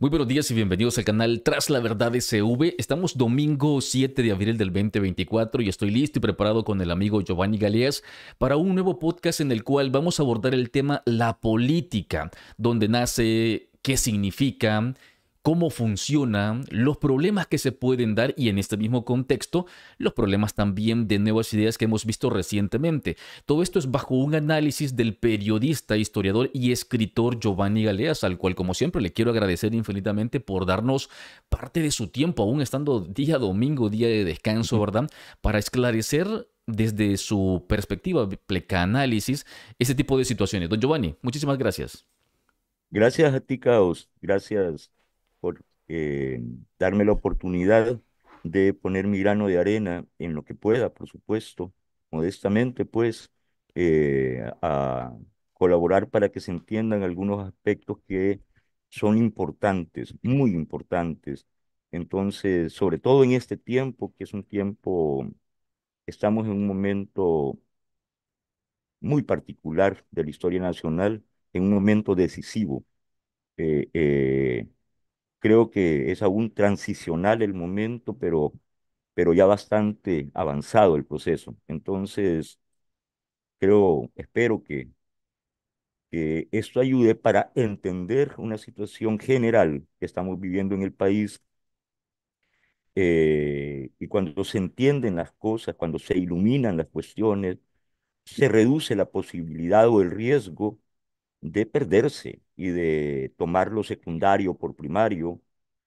Muy buenos días y bienvenidos al canal Tras la Verdad SV. Estamos domingo 7 de abril del 2024 y estoy listo y preparado con el amigo Giovanni Galeas para un nuevo podcast en el cual vamos a abordar el tema la política, donde nace, qué significa, cómo funcionan, los problemas que se pueden dar y en este mismo contexto, los problemas también de nuevas ideas que hemos visto recientemente. Todo esto es bajo un análisis del periodista, historiador y escritor Giovanni Galeas, al cual como siempre le quiero agradecer infinitamente por darnos parte de su tiempo, aún estando día domingo, día de descanso, ¿verdad? Para esclarecer desde su perspectiva análisis, ese tipo de situaciones. Don Giovanni, muchísimas gracias. Gracias a ti, Caos. Gracias por eh, darme la oportunidad de poner mi grano de arena en lo que pueda, por supuesto, modestamente, pues, eh, a colaborar para que se entiendan algunos aspectos que son importantes, muy importantes. Entonces, sobre todo en este tiempo, que es un tiempo, estamos en un momento muy particular de la historia nacional, en un momento decisivo. Eh, eh, creo que es aún transicional el momento, pero, pero ya bastante avanzado el proceso. Entonces, creo, espero que, que esto ayude para entender una situación general que estamos viviendo en el país. Eh, y cuando se entienden las cosas, cuando se iluminan las cuestiones, se reduce la posibilidad o el riesgo de perderse y de tomar lo secundario por primario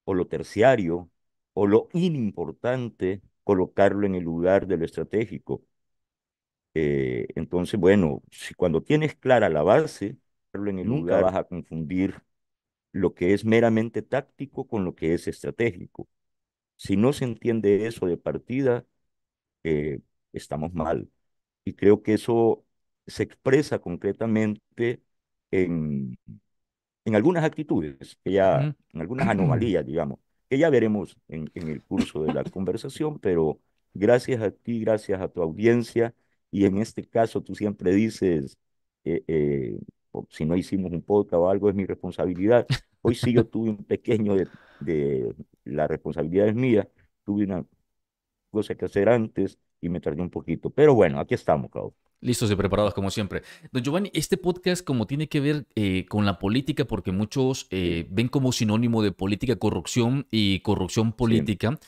o lo terciario o lo inimportante, colocarlo en el lugar de lo estratégico. Eh, entonces, bueno, si cuando tienes clara la base, en el nunca lugar, vas a confundir lo que es meramente táctico con lo que es estratégico. Si no se entiende eso de partida, eh, estamos mal. Y creo que eso se expresa concretamente en, algunas actitudes, que en algunas anomalías, digamos, que ya veremos en, el curso de la conversación, pero gracias a ti, gracias a tu audiencia, y en este caso tú siempre dices, eh, eh, oh, si no hicimos un podcast o algo, es mi responsabilidad. Hoy sí yo tuve un pequeño de, de la responsabilidad es mía, tuve una cosa que hacer antes, y me tardé un poquito. Pero bueno, aquí estamos, Claudio. Listos y preparados como siempre. Don Giovanni, este podcast como tiene que ver eh, con la política, porque muchos eh, ven como sinónimo de política corrupción y corrupción política,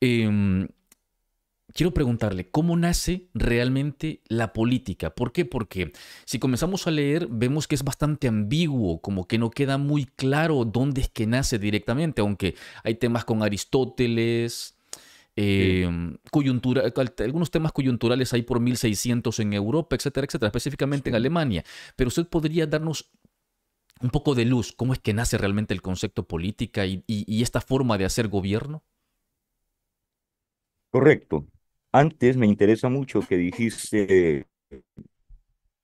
em, quiero preguntarle, ¿cómo nace realmente la política? ¿Por qué? Porque si comenzamos a leer, vemos que es bastante ambiguo, como que no queda muy claro dónde es que nace directamente, aunque hay temas con Aristóteles, Em, algunos temas coyunturales hay por 1600 en Europa, etcétera, etcétera, específicamente en Alemania. Pero usted podría darnos un poco de luz, cómo es que nace realmente el concepto política y, esta forma de hacer gobierno. Correcto. Antes me interesa mucho que dijiste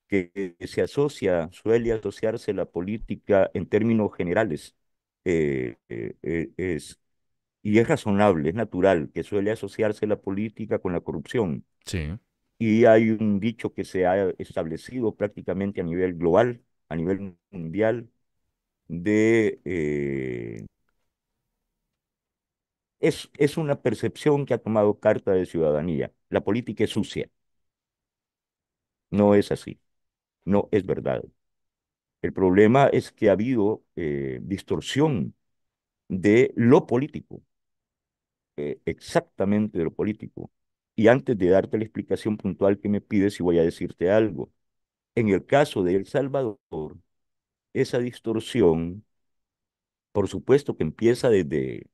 que se asocia, suele asociarse la política en términos generales. Eh, eh, eh, es y es razonable, es natural, que suele asociarse la política con la corrupción. Sí. Y hay un dicho que se ha establecido prácticamente a nivel global, a nivel mundial, de... Eh, es, es una percepción que ha tomado carta de ciudadanía. La política es sucia. No es así. No es verdad. El problema es que ha habido eh, distorsión de lo político eh, exactamente de lo político. Y antes de darte la explicación puntual que me pides, y voy a decirte algo. En el caso de El Salvador, esa distorsión, por supuesto que empieza desde,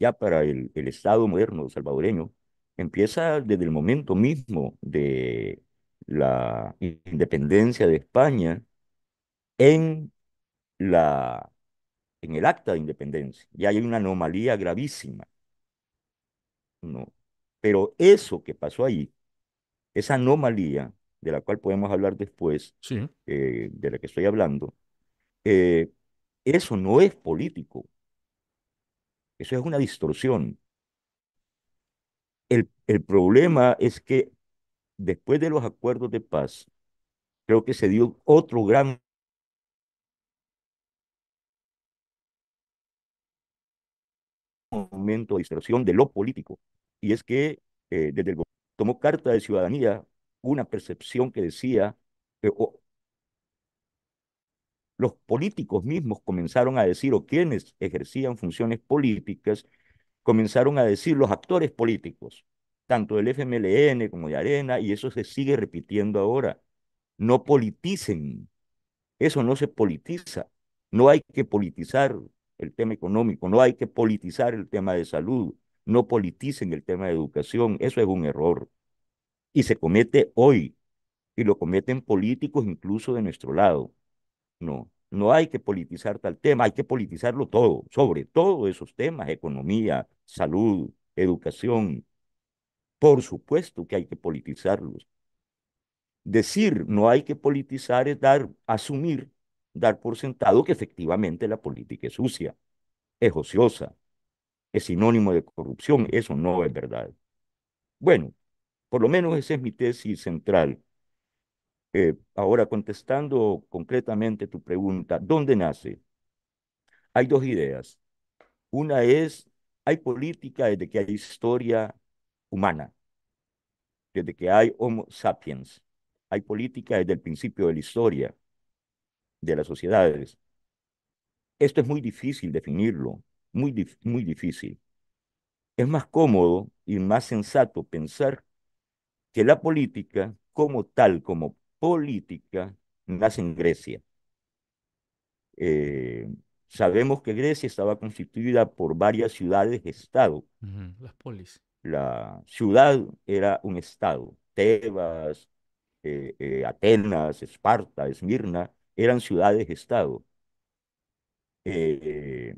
ya para el, Estado moderno salvadoreño, empieza desde el momento mismo de la independencia de España en la en el acta de independencia. Ya hay una anomalía gravísima. ¿no? Pero eso que pasó ahí, esa anomalía de la cual podemos hablar después, eh, de la que estoy hablando, eh, eso no es político. Eso es una distorsión. el problema es que después de los acuerdos de paz, creo que se dio otro gran momento de distorsión de lo político. Y es que eh, desde el tomó Carta de Ciudadanía una percepción que decía, los políticos mismos comenzaron a decir, o quienes ejercían funciones políticas, comenzaron a decir los actores políticos, tanto del FMLN como de Arena, y eso se sigue repitiendo ahora. No politicen, eso no se politiza, no hay que politizar el tema económico, no hay que politizar el tema de salud, no politicen el tema de educación, eso es un error. Y se comete hoy, y lo cometen políticos incluso de nuestro lado. No, no hay que politizar tal tema, hay que politizarlo todo, sobre todo esos temas, economía, salud, educación. Por supuesto que hay que politizarlos. Decir no hay que politizar es dar, asumir dar por sentado que efectivamente la política es sucia, es ociosa, es sinónimo de corrupción. Eso no es verdad. Bueno, por lo menos esa es mi tesis central. Eh, ahora, contestando concretamente tu pregunta, ¿dónde nace? Hay dos ideas. Una es, hay política desde que hay historia humana, desde que hay Homo sapiens. Hay política desde el principio de la historia de las sociedades. Esto es muy difícil definirlo, muy, muy difícil. Es más cómodo y más sensato pensar que la política como tal, como política, nace en Grecia. Eh, sabemos que Grecia estaba constituida por varias ciudades-estado. las polis. La ciudad era un estado. Tebas, eh, eh, Atenas, Esparta, Esmirna, eran ciudades-estado. Eh,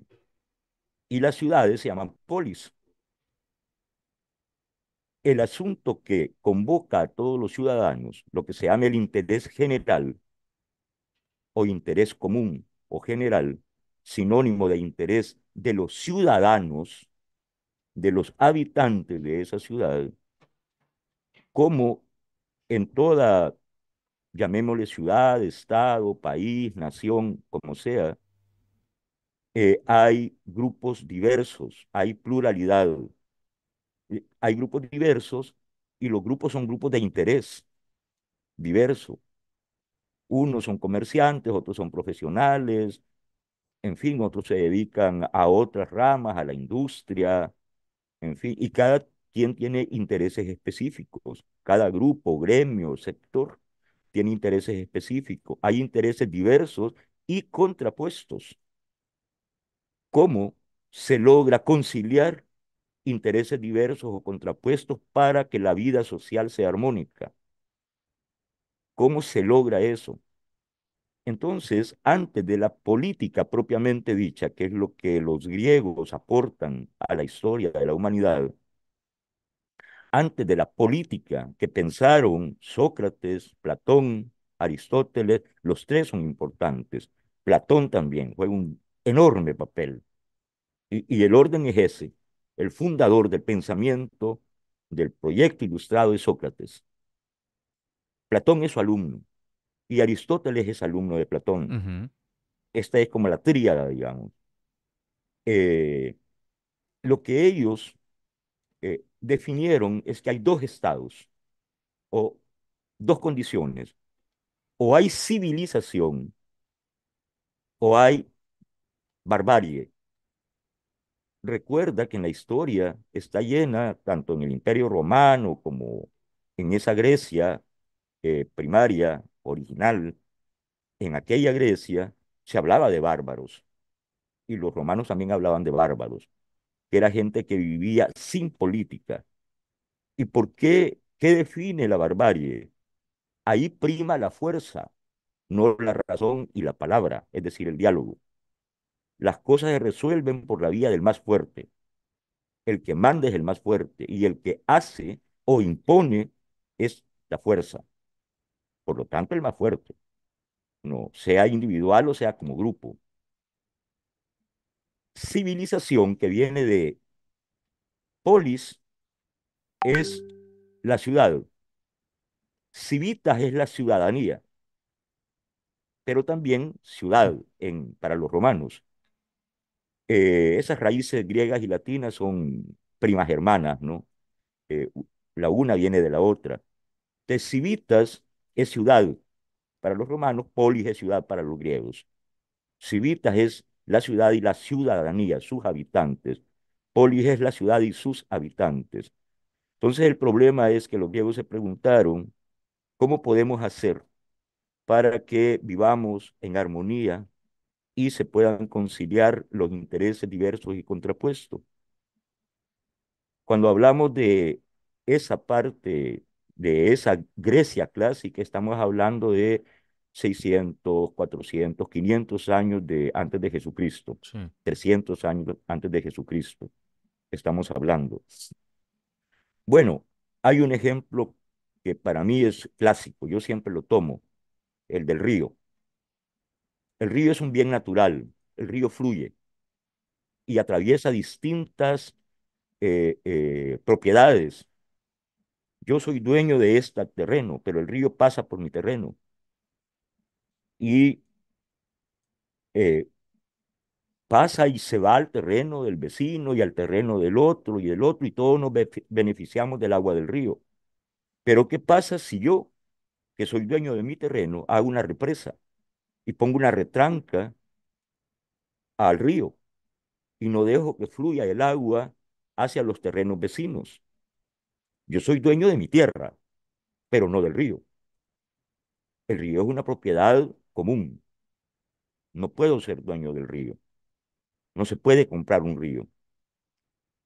y las ciudades se llaman polis. El asunto que convoca a todos los ciudadanos, lo que se llama el interés general o interés común o general, sinónimo de interés de los ciudadanos, de los habitantes de esa ciudad, como en toda llamémosle ciudad, estado, país, nación, como sea, eh, hay grupos diversos, hay pluralidad, eh, hay grupos diversos y los grupos son grupos de interés diverso. Unos son comerciantes, otros son profesionales, en fin, otros se dedican a otras ramas, a la industria, en fin, y cada quien tiene intereses específicos, cada grupo, gremio, sector tiene intereses específicos, hay intereses diversos y contrapuestos. ¿Cómo se logra conciliar intereses diversos o contrapuestos para que la vida social sea armónica? ¿Cómo se logra eso? Entonces, antes de la política propiamente dicha, que es lo que los griegos aportan a la historia de la humanidad, antes de la política que pensaron Sócrates, Platón, Aristóteles, los tres son importantes. Platón también juega un enorme papel. Y, el orden es ese. El fundador del pensamiento del proyecto ilustrado es Sócrates. Platón es su alumno y Aristóteles es alumno de Platón. Esta es como la tríada, digamos. Eh, lo que ellos eh, definieron es que hay dos estados o dos condiciones. O hay civilización o hay barbarie. Recuerda que en la historia está llena, tanto en el Imperio Romano como en esa Grecia eh, primaria, original, en aquella Grecia se hablaba de bárbaros y los romanos también hablaban de bárbaros que era gente que vivía sin política. ¿Y por qué? ¿Qué define la barbarie? Ahí prima la fuerza, no la razón y la palabra, es decir, el diálogo. Las cosas se resuelven por la vía del más fuerte. El que manda es el más fuerte y el que hace o impone es la fuerza. Por lo tanto, el más fuerte. No, sea individual o sea como grupo civilización que viene de polis es la ciudad, civitas es la ciudadanía, pero también ciudad en, para los romanos. Eh, esas raíces griegas y latinas son primas hermanas, ¿no? Eh, la una viene de la otra. De civitas es ciudad para los romanos, polis es ciudad para los griegos. Civitas es la ciudad y la ciudadanía, sus habitantes. Polis es la ciudad y sus habitantes. Entonces el problema es que los griegos se preguntaron, ¿cómo podemos hacer para que vivamos en armonía y se puedan conciliar los intereses diversos y contrapuestos? Cuando hablamos de esa parte, de esa Grecia clásica, estamos hablando de 600, 400, 500 años de, antes de Jesucristo, 300 años antes de Jesucristo, estamos hablando. Bueno, hay un ejemplo que para mí es clásico, yo siempre lo tomo, el del río. El río es un bien natural, el río fluye y atraviesa distintas eh, eh, propiedades. Yo soy dueño de este terreno, pero el río pasa por mi terreno y eh, pasa y se va al terreno del vecino y al terreno del otro y del otro y todos nos beneficiamos del agua del río. Pero ¿qué pasa si yo, que soy dueño de mi terreno, hago una represa y pongo una retranca al río y no dejo que fluya el agua hacia los terrenos vecinos? Yo soy dueño de mi tierra, pero no del río. El río es una propiedad común. No puedo ser dueño del río. No se puede comprar un río,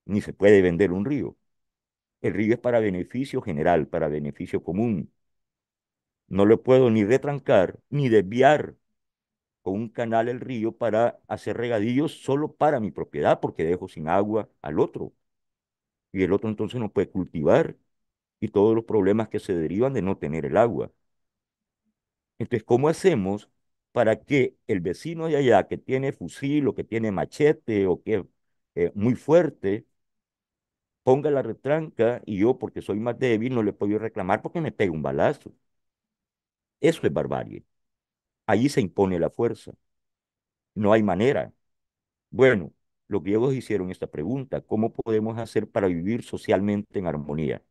ni se puede vender un río. El río es para beneficio general, para beneficio común. No lo puedo ni retrancar, ni desviar con un canal el río para hacer regadillos solo para mi propiedad, porque dejo sin agua al otro. Y el otro entonces no puede cultivar y todos los problemas que se derivan de no tener el agua. Entonces, ¿cómo hacemos para que el vecino de allá que tiene fusil o que tiene machete o que es eh, muy fuerte, ponga la retranca y yo, porque soy más débil, no le puedo reclamar porque me pega un balazo? Eso es barbarie. Allí se impone la fuerza. No hay manera. Bueno, los griegos hicieron esta pregunta, ¿cómo podemos hacer para vivir socialmente en armonía?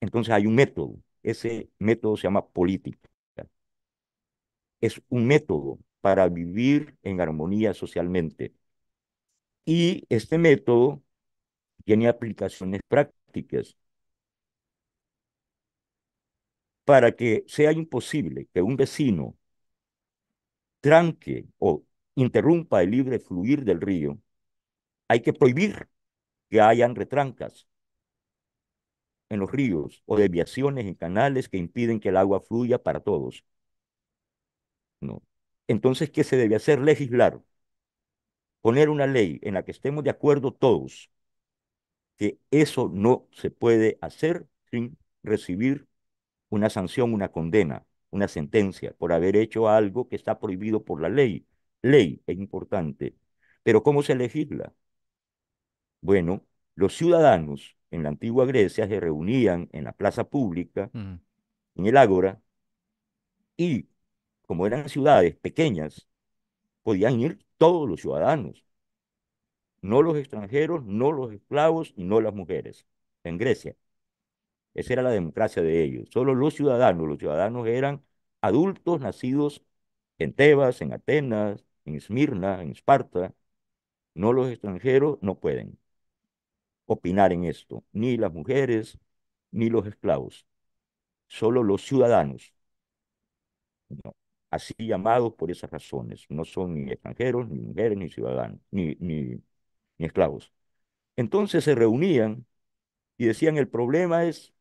Entonces hay un método, ese método se llama política. Es un método para vivir en armonía socialmente. Y este método tiene aplicaciones prácticas. Para que sea imposible que un vecino tranque o interrumpa el libre fluir del río, hay que prohibir que hayan retrancas en los ríos o desviaciones en canales que impiden que el agua fluya para todos. No. Entonces, ¿qué se debe hacer? Legislar. Poner una ley en la que estemos de acuerdo todos, que eso no se puede hacer sin recibir una sanción, una condena, una sentencia por haber hecho algo que está prohibido por la ley. Ley es importante. Pero ¿cómo se legisla? Bueno, los ciudadanos en la antigua Grecia se reunían en la plaza pública, en el ágora, y como eran ciudades pequeñas, podían ir todos los ciudadanos, no los extranjeros, no los esclavos y no las mujeres, en Grecia. Esa era la democracia de ellos, solo los ciudadanos, los ciudadanos eran adultos nacidos en Tebas, en Atenas, en Esmirna, en Esparta, no los extranjeros no pueden opinar en esto, ni las mujeres, ni los esclavos, solo los ciudadanos, así llamados por esas razones, no son ni extranjeros, ni mujeres, ni ciudadanos, ni, ni, ni esclavos. Entonces se reunían y decían, el problema es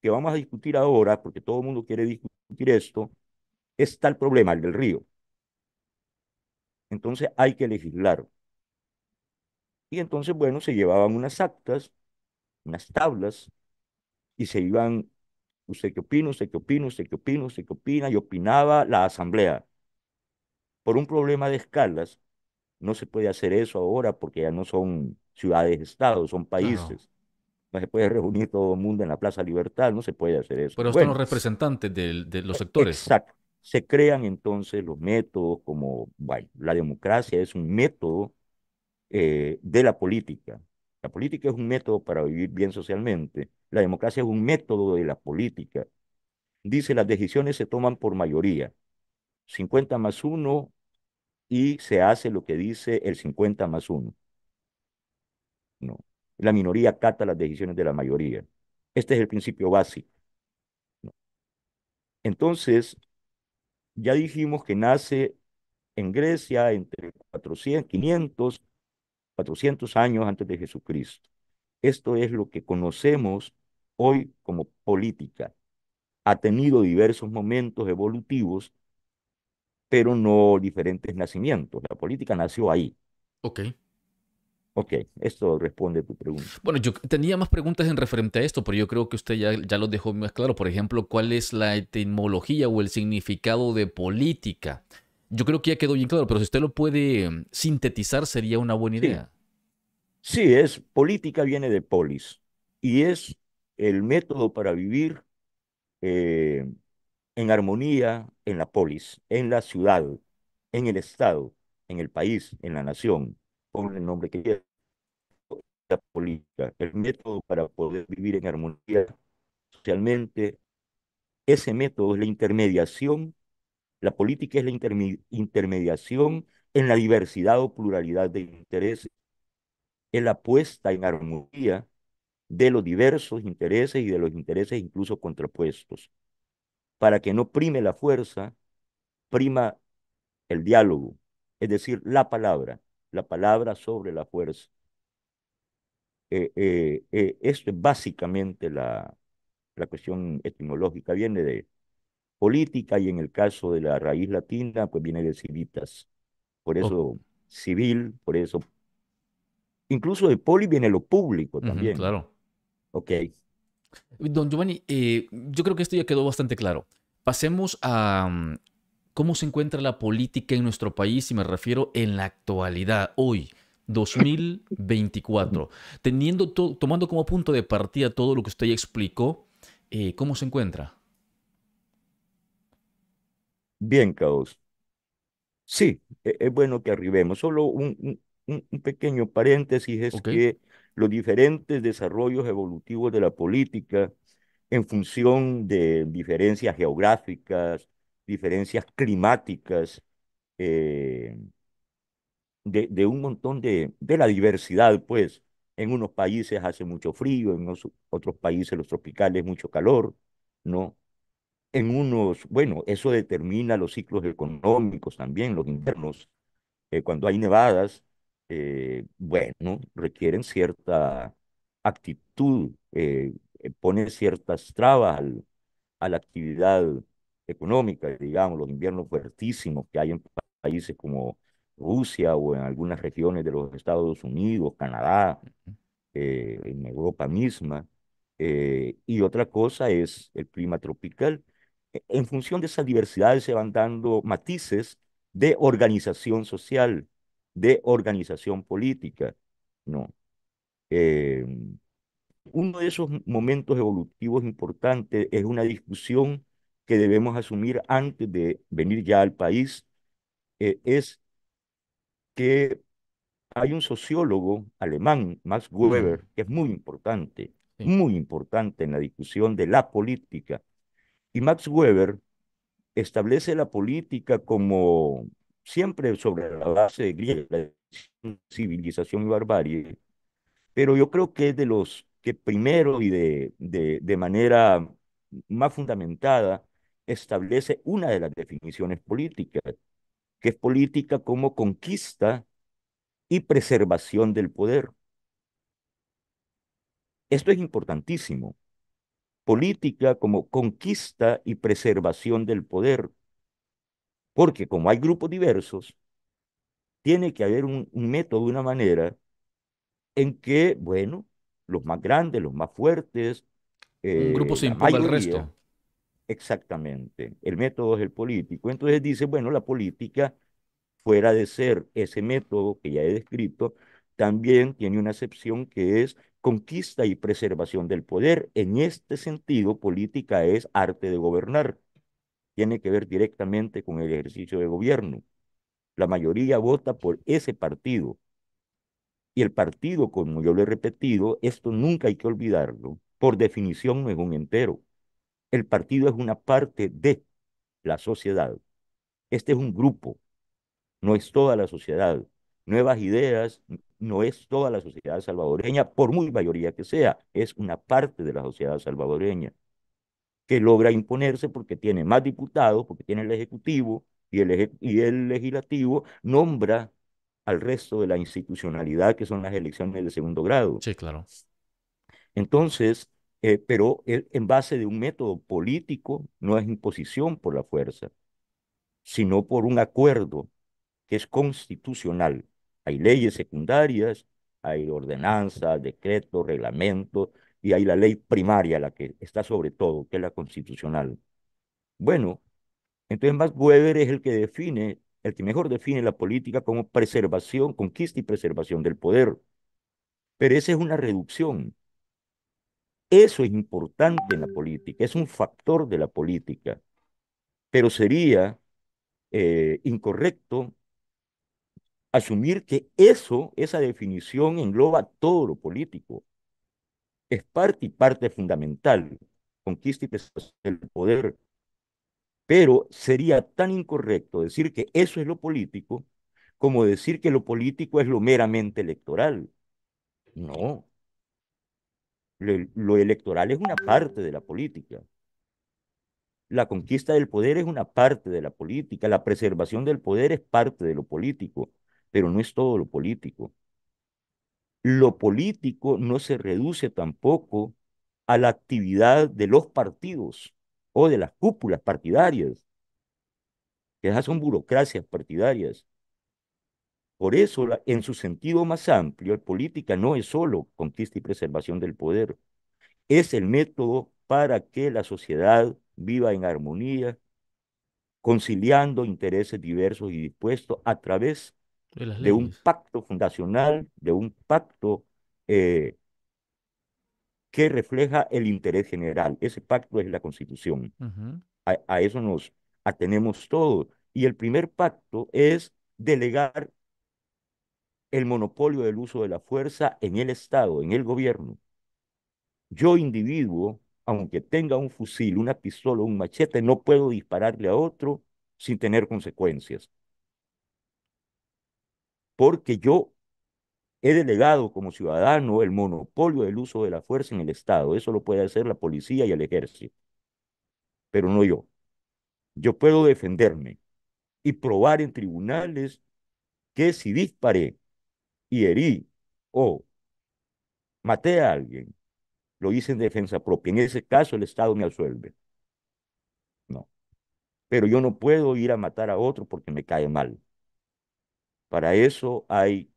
que vamos a discutir ahora, porque todo el mundo quiere discutir esto, está el problema, el del río. Entonces hay que legislar y entonces, bueno, se llevaban unas actas, unas tablas, y se iban, usted qué opina, usted qué opina, usted qué opina, usted qué opina, y opinaba la asamblea. Por un problema de escalas, no se puede hacer eso ahora porque ya no son ciudades, estados, son países. No. se puede reunir todo el mundo en la Plaza Libertad, no se puede hacer eso. Pero bueno, son los representantes de, de los e, sectores. Exacto. Se crean entonces los métodos como, bueno, la democracia es un método eh, de la política. La política es un método para vivir bien socialmente. La democracia es un método de la política. Dice, las decisiones se toman por mayoría. 50 más 1 y se hace lo que dice el 50 más 1. No. La minoría acata las decisiones de la mayoría. Este es el principio básico. Entonces, ya dijimos que nace en Grecia entre 400, 500 400 años antes de Jesucristo. Esto es lo que conocemos hoy como política. Ha tenido diversos momentos evolutivos, pero no diferentes nacimientos. La política nació ahí. Ok. Ok, esto responde a tu pregunta. Bueno, yo tenía más preguntas en referente a esto, pero yo creo que usted ya, ya lo dejó más claro. Por ejemplo, ¿cuál es la etimología o el significado de política? yo creo que ya quedó bien claro, pero si usted lo puede mm, sintetizar sería una buena idea. Sí, es política viene de polis y es el método para vivir eh, en armonía en la polis, en la ciudad, en el estado, en el país, en la nación, ponle el nombre que quiera. La política, el método para poder vivir en armonía socialmente, ese método es la intermediación la política es la intermediación en la diversidad o pluralidad de intereses, es la puesta en armonía de los diversos intereses y de los intereses incluso contrapuestos, para que no prime la fuerza, prima el diálogo, es decir, la palabra, la palabra sobre la fuerza. Eh, eh, eh, esto es básicamente la, la cuestión etimológica, viene de, política y en el caso de la raíz latina, pues viene de civitas. Por eso civil, por eso... Incluso de poli viene lo público también. claro. Ok. Don Giovanni, eh, yo creo que esto ya quedó bastante claro. Pasemos a mm, cómo se encuentra la política en nuestro país y me refiero en la actualidad, hoy. 2024. Teniendo tomando como punto de partida todo lo que usted ya explicó, eh, ¿cómo se encuentra? Bien, Caos. Sí, e, es bueno que arribemos. Solo un, un, pequeño paréntesis es que los diferentes desarrollos evolutivos de la política en función de diferencias geográficas, diferencias climáticas, eh, de, de, un montón de, de la diversidad, pues en unos países hace mucho frío, en otros países los tropicales mucho calor, ¿no? en unos, bueno, eso determina los ciclos económicos también, los inviernos. Eh, cuando hay nevadas, eh, bueno, requieren cierta actitud, eh, eh pone ciertas trabas a la actividad económica, digamos, los inviernos fuertísimos que hay en países como Rusia o en algunas regiones de los Estados Unidos, Canadá, en Europa misma. y otra cosa es el clima tropical, en función de esas diversidades se van dando matices de organización social, de organización política, ¿no? Eh, uno de esos momentos evolutivos importantes es una discusión que debemos asumir antes de venir ya al país, eh, es que hay un sociólogo alemán, Max Weber, que es muy importante, muy importante en la discusión de la política, y Max Weber establece la política como siempre sobre la base de la civilización y barbarie, pero yo creo que es de los que primero y de, de, de manera más fundamentada establece una de las definiciones políticas, que es política como conquista y preservación del poder. Esto es importantísimo, política como conquista y preservación del poder. Porque como hay grupos diversos, tiene que haber un, método, una manera en que, bueno, los más grandes, los más fuertes. un grupo eh, se impone resto. Exactamente. El método es el político. Entonces dice, bueno, la política, fuera de ser ese método que ya he descrito, también tiene una excepción que es conquista y preservación del poder. En este sentido, política es arte de gobernar. Tiene que ver directamente con el ejercicio de gobierno. La mayoría vota por ese partido. Y el partido, como yo lo he repetido, esto nunca hay que olvidarlo, por definición no es un entero. El partido es una parte de la sociedad. Este es un grupo, no es toda la sociedad. Nuevas ideas, no es toda la sociedad salvadoreña, por muy mayoría que sea, es una parte de la sociedad salvadoreña que logra imponerse porque tiene más diputados, porque tiene el Ejecutivo y el, Legislativo nombra al resto de la institucionalidad que son las elecciones de segundo grado. Sí, claro. Entonces, eh, pero en base de un método político, no es imposición por la fuerza, sino por un acuerdo que es constitucional hay leyes secundarias, hay ordenanzas, decretos, reglamentos, y hay la ley primaria, la que está sobre todo, que es la constitucional. Bueno, entonces más Weber es el que define, el que mejor define la política como preservación, conquista y preservación del poder. Pero esa es una reducción. Eso es importante en la política, es un factor de la política. Pero sería eh, incorrecto asumir que eso, esa definición engloba todo lo político. Es parte y parte fundamental, conquista y del poder. Pero sería tan incorrecto decir que eso es lo político como decir que lo político es lo meramente electoral. No. lo electoral es una parte de la política. La conquista del poder es una parte de la política. La preservación del poder es parte de lo político pero no es todo lo político. Lo político no se reduce tampoco a la actividad de los partidos o de las cúpulas partidarias, que ya son burocracias partidarias. Por eso, en su sentido más amplio, la política no es solo conquista y preservación del poder, es el método para que la sociedad viva en armonía, conciliando intereses diversos y dispuestos a través de, un pacto fundacional, de un pacto eh, que refleja el interés general. Ese pacto es la Constitución. a, eso nos atenemos todos. Y el primer pacto es delegar el monopolio del uso de la fuerza en el Estado, en el gobierno. Yo individuo, aunque tenga un fusil, una pistola, un machete, no puedo dispararle a otro sin tener consecuencias porque yo he delegado como ciudadano el monopolio del uso de la fuerza en el Estado. Eso lo puede hacer la policía y el ejército, pero no yo. Yo puedo defenderme y probar en tribunales que si disparé y herí o maté a alguien, lo hice en defensa propia. En ese caso el Estado me absuelve. No. Pero yo no puedo ir a matar a otro porque me cae mal. Para eso hay,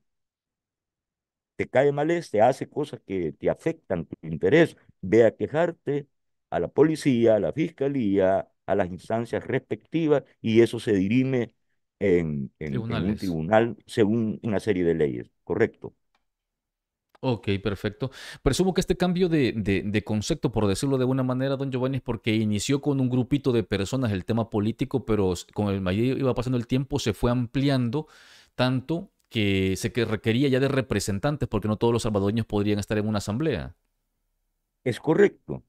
te cae mal te este, hace cosas que te afectan tu interés. Ve a quejarte a la policía, a la fiscalía, a las instancias respectivas y eso se dirime en, un tribunal según una serie de leyes, ¿correcto? Ok, perfecto. Presumo que este cambio de, concepto, por decirlo de una manera, don Giovanni, es porque inició con un grupito de personas el tema político, pero con el mayor iba pasando el tiempo, se fue ampliando tanto que se requería ya de representantes, porque no todos los salvadoreños podrían estar en una asamblea. Es correcto,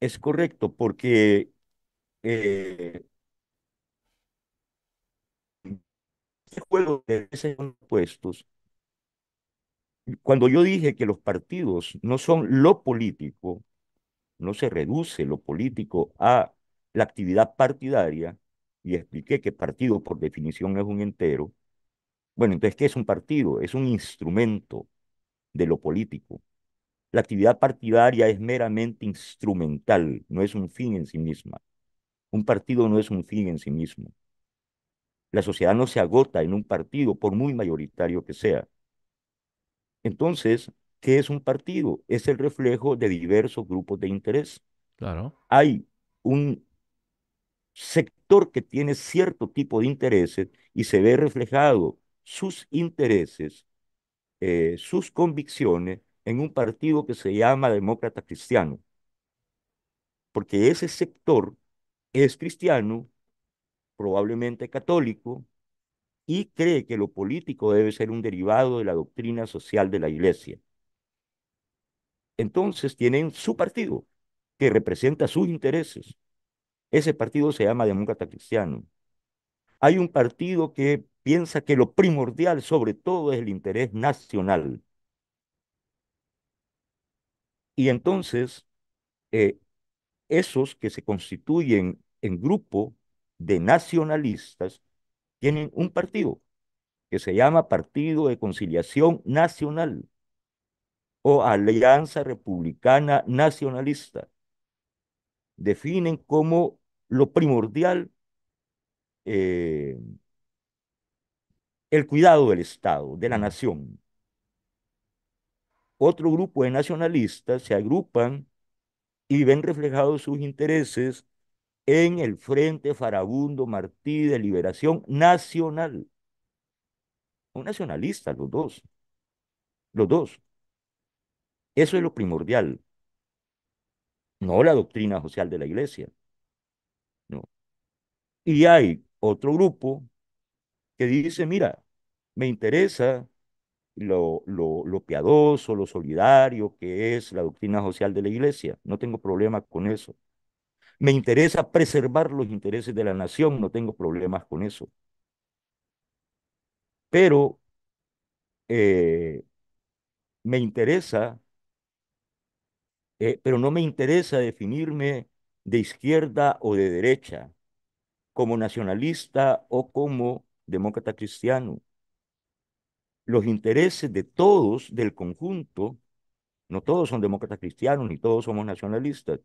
es correcto, porque eh, este juego de puestos, cuando yo dije que los partidos no son lo político, no se reduce lo político a la actividad partidaria, y expliqué que partido por definición es un entero, bueno, entonces, ¿qué es un partido? Es un instrumento de lo político. La actividad partidaria es meramente instrumental, no es un fin en sí misma. Un partido no es un fin en sí mismo. La sociedad no se agota en un partido, por muy mayoritario que sea. Entonces, ¿qué es un partido? Es el reflejo de diversos grupos de interés. Claro. Hay un sector que tiene cierto tipo de intereses y se ve reflejado sus intereses, eh, sus convicciones en un partido que se llama Demócrata Cristiano. Porque ese sector es cristiano, probablemente católico, y cree que lo político debe ser un derivado de la doctrina social de la Iglesia. Entonces tienen su partido que representa sus intereses. Ese partido se llama Demócrata Cristiano. Hay un partido que piensa que lo primordial sobre todo es el interés nacional. Y entonces, eh, esos que se constituyen en grupo de nacionalistas tienen un partido que se llama Partido de Conciliación Nacional o Alianza Republicana Nacionalista. Definen como lo primordial eh, el cuidado del Estado, de la mm. nación. Otro grupo de nacionalistas se agrupan y ven reflejados sus intereses en el Frente Farabundo Martí de Liberación Nacional. Un nacionalista, los dos. Los dos. Eso es lo primordial. No la doctrina social de la iglesia. No. Y hay otro grupo que dice, mira, me interesa lo, piadoso, lo solidario que es la doctrina social de la Iglesia. No tengo problema con eso. Me interesa preservar los intereses de la nación. No tengo problemas con eso. Pero eh, me interesa, eh, pero no me interesa definirme de izquierda o de derecha, como nacionalista o como demócrata cristiano los intereses de todos, del conjunto, no todos son demócratas cristianos, ni todos somos nacionalistas.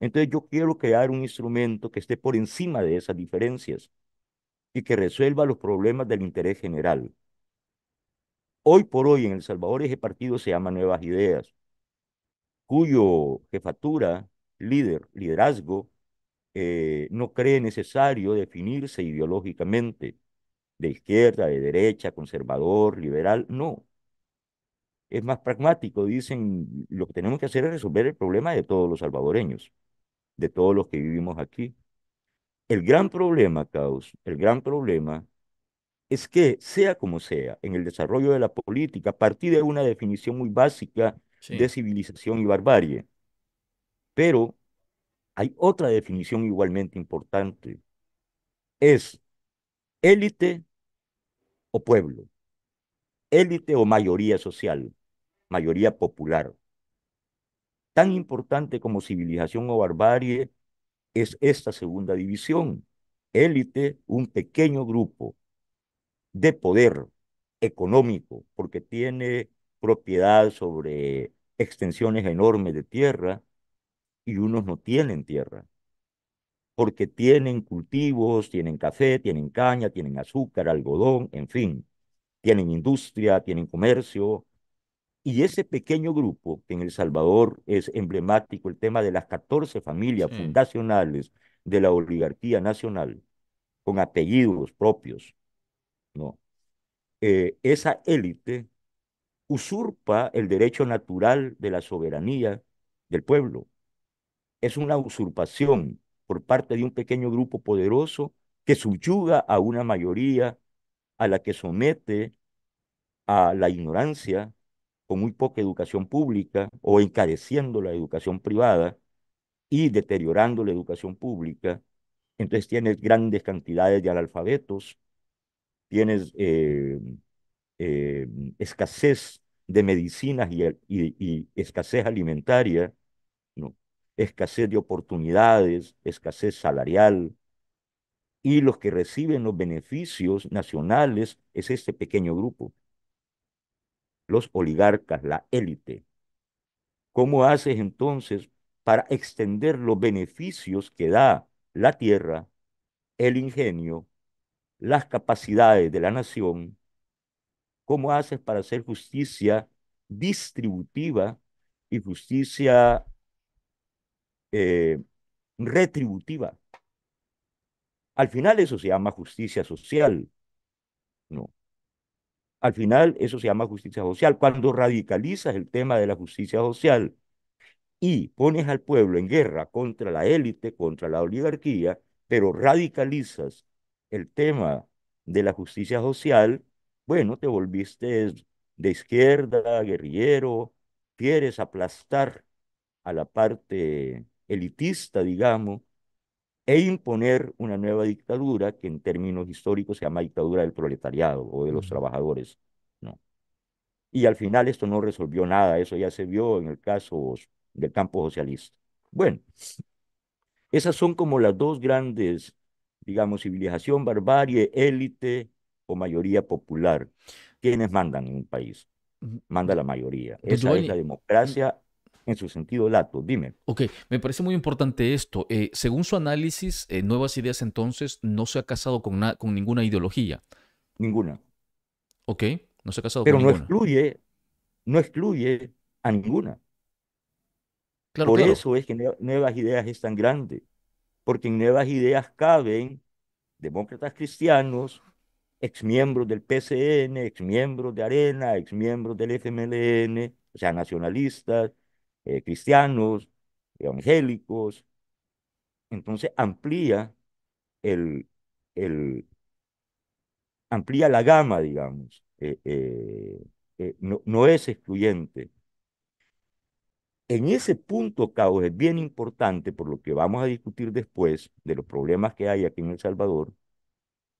Entonces yo quiero crear un instrumento que esté por encima de esas diferencias y que resuelva los problemas del interés general. Hoy por hoy en El Salvador ese partido se llama Nuevas Ideas, cuyo jefatura, líder, liderazgo, eh, no cree necesario definirse ideológicamente de izquierda, de derecha, conservador, liberal, no. Es más pragmático, dicen, lo que tenemos que hacer es resolver el problema de todos los salvadoreños, de todos los que vivimos aquí. El gran problema, Caos, el gran problema es que, sea como sea, en el desarrollo de la política, a partir de una definición muy básica de civilización y barbarie, pero hay otra definición igualmente importante. Es élite o pueblo, élite o mayoría social, mayoría popular. Tan importante como civilización o barbarie es esta segunda división. Élite, un pequeño grupo de poder económico, porque tiene propiedad sobre extensiones enormes de tierra y unos no tienen tierra porque tienen cultivos, tienen café, tienen caña, tienen azúcar, algodón, en fin, tienen industria, tienen comercio. Y ese pequeño grupo, que en El Salvador es emblemático, el tema de las 14 familias fundacionales de la oligarquía nacional, con apellidos propios, ¿no? Eh, esa élite usurpa el derecho natural de la soberanía del pueblo. Es una usurpación por parte de un pequeño grupo poderoso que subyuga a una mayoría a la que somete a la ignorancia con muy poca educación pública o encareciendo la educación privada y deteriorando la educación pública. Entonces tienes grandes cantidades de analfabetos, tienes eh, eh, escasez de medicinas y escasez alimentaria, escasez de oportunidades, escasez salarial. Y los que reciben los beneficios nacionales es este pequeño grupo, los oligarcas, la élite. ¿Cómo haces entonces para extender los beneficios que da la tierra, el ingenio, las capacidades de la nación? ¿Cómo haces para hacer justicia distributiva y justicia eh, retributiva. Al final eso se llama justicia social. No. Al final eso se llama justicia social. Cuando radicalizas el tema de la justicia social y pones al pueblo en guerra contra la élite, contra la oligarquía, pero radicalizas el tema de la justicia social, bueno, te volviste de izquierda, guerrillero, quieres aplastar a la parte elitista, digamos, e imponer una nueva dictadura que en términos históricos se llama dictadura del proletariado o de los trabajadores. No. Y al final esto no resolvió nada, eso ya se vio en el caso del campo socialista. Bueno, esas son como las dos grandes, digamos, civilización, barbarie, élite o mayoría popular. quienes mandan en un país? Mm, Manda mm. la mayoría. Pues Esa es la mm. democracia en su sentido lato. Dime. Ok, me parece muy importante esto. Eh, según su análisis, eh, Nuevas Ideas entonces no se ha casado con, ninguna ideología. Ninguna. Ok, no se ha casado Pero no excluye, no excluye a ninguna. Claro, Por eso es que Nuevas Ideas es tan grande, porque en Nuevas Ideas caben demócratas cristianos, exmiembros del PCN, exmiembros de Arena, exmiembros del FMLN, o sea, nacionalistas, eh, cristianos, evangélicos. Entonces amplía el, el amplía la gama, digamos. Eh, eh, no, no, es excluyente. En ese punto, Caos, es bien importante, por lo que vamos a discutir después, de los problemas que hay aquí en El Salvador,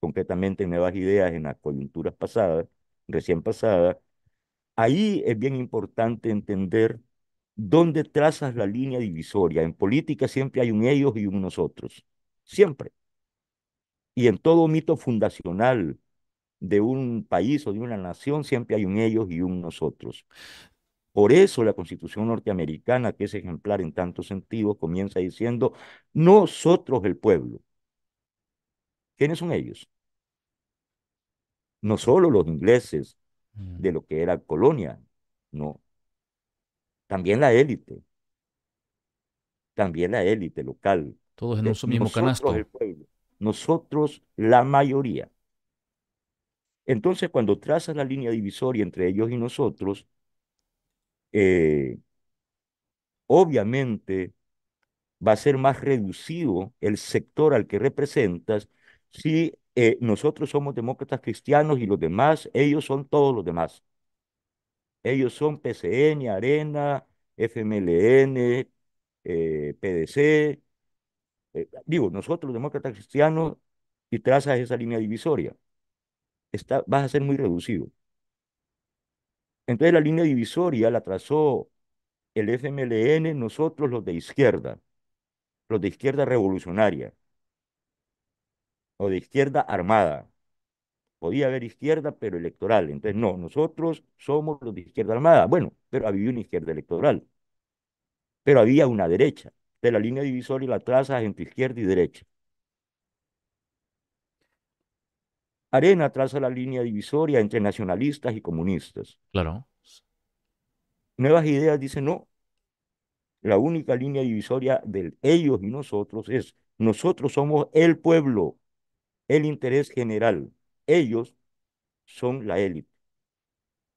concretamente nuevas ideas en las coyunturas pasadas, recién pasadas, ahí es bien importante entender ¿Dónde trazas la línea divisoria? En política siempre hay un ellos y un nosotros. Siempre. Y en todo mito fundacional de un país o de una nación siempre hay un ellos y un nosotros. Por eso la Constitución norteamericana, que es ejemplar en tantos sentidos, comienza diciendo, nosotros el pueblo. ¿Quiénes son ellos? No solo los ingleses de mm. lo que era colonia, no, también la élite, también la élite local. Todos en un mismo canasto. El pueblo, nosotros, la mayoría. Entonces, cuando trazas la línea divisoria entre ellos y nosotros, eh, obviamente va a ser más reducido el sector al que representas si eh, nosotros somos demócratas cristianos y los demás, ellos son todos los demás. Ellos son PCN, Arena, FMLN, eh, PDC. Eh, digo, nosotros los demócratas cristianos, y trazas esa línea divisoria, está, vas a ser muy reducido. Entonces la línea divisoria la trazó el FMLN, nosotros los de izquierda, los de izquierda revolucionaria, o de izquierda armada podía haber izquierda, pero electoral. Entonces, no, nosotros somos los de izquierda armada. Bueno, pero había una izquierda electoral. Pero había una derecha. De la línea divisoria la traza entre izquierda y derecha. Arena traza la línea divisoria entre nacionalistas y comunistas. Claro. Nuevas Ideas dicen no. La única línea divisoria de ellos y nosotros es nosotros somos el pueblo, el interés general ellos son la élite,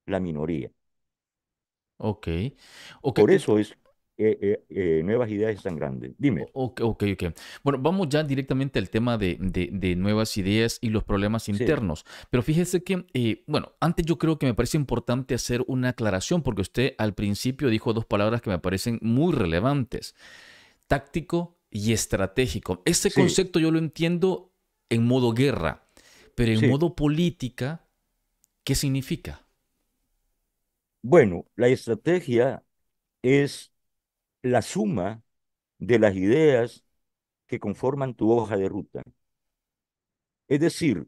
la minoría. Ok. Por eh, eso es que eh, eh, nuevas ideas tan grandes. Dime. Ok, ok, Bueno, vamos ya directamente al tema de, nuevas ideas y los problemas internos. Pero fíjese que, bueno, antes yo creo que me parece importante hacer una aclaración porque usted al principio dijo dos palabras que me parecen muy relevantes. Táctico y estratégico. este concepto yo lo entiendo en modo guerra. Pero en modo política, ¿qué significa? Bueno, la estrategia es la suma de las ideas que conforman tu hoja de ruta. Es decir,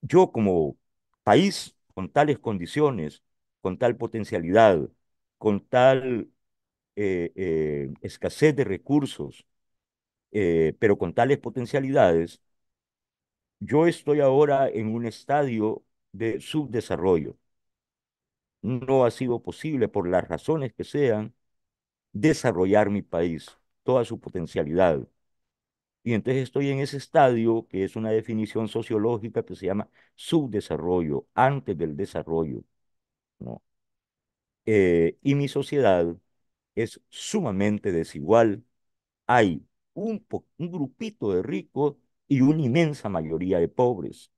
yo como país con tales condiciones, con tal potencialidad, con tal eh, eh, escasez de recursos, eh, pero con tales potencialidades, yo estoy ahora en un estadio de subdesarrollo. No ha sido posible, por las razones que sean, desarrollar mi país, toda su potencialidad. Y entonces estoy en ese estadio, que es una definición sociológica que se llama subdesarrollo, antes del desarrollo. Eh, y mi sociedad es sumamente desigual. Hay un grupito de ricos y una inmensa mayoría de pobres.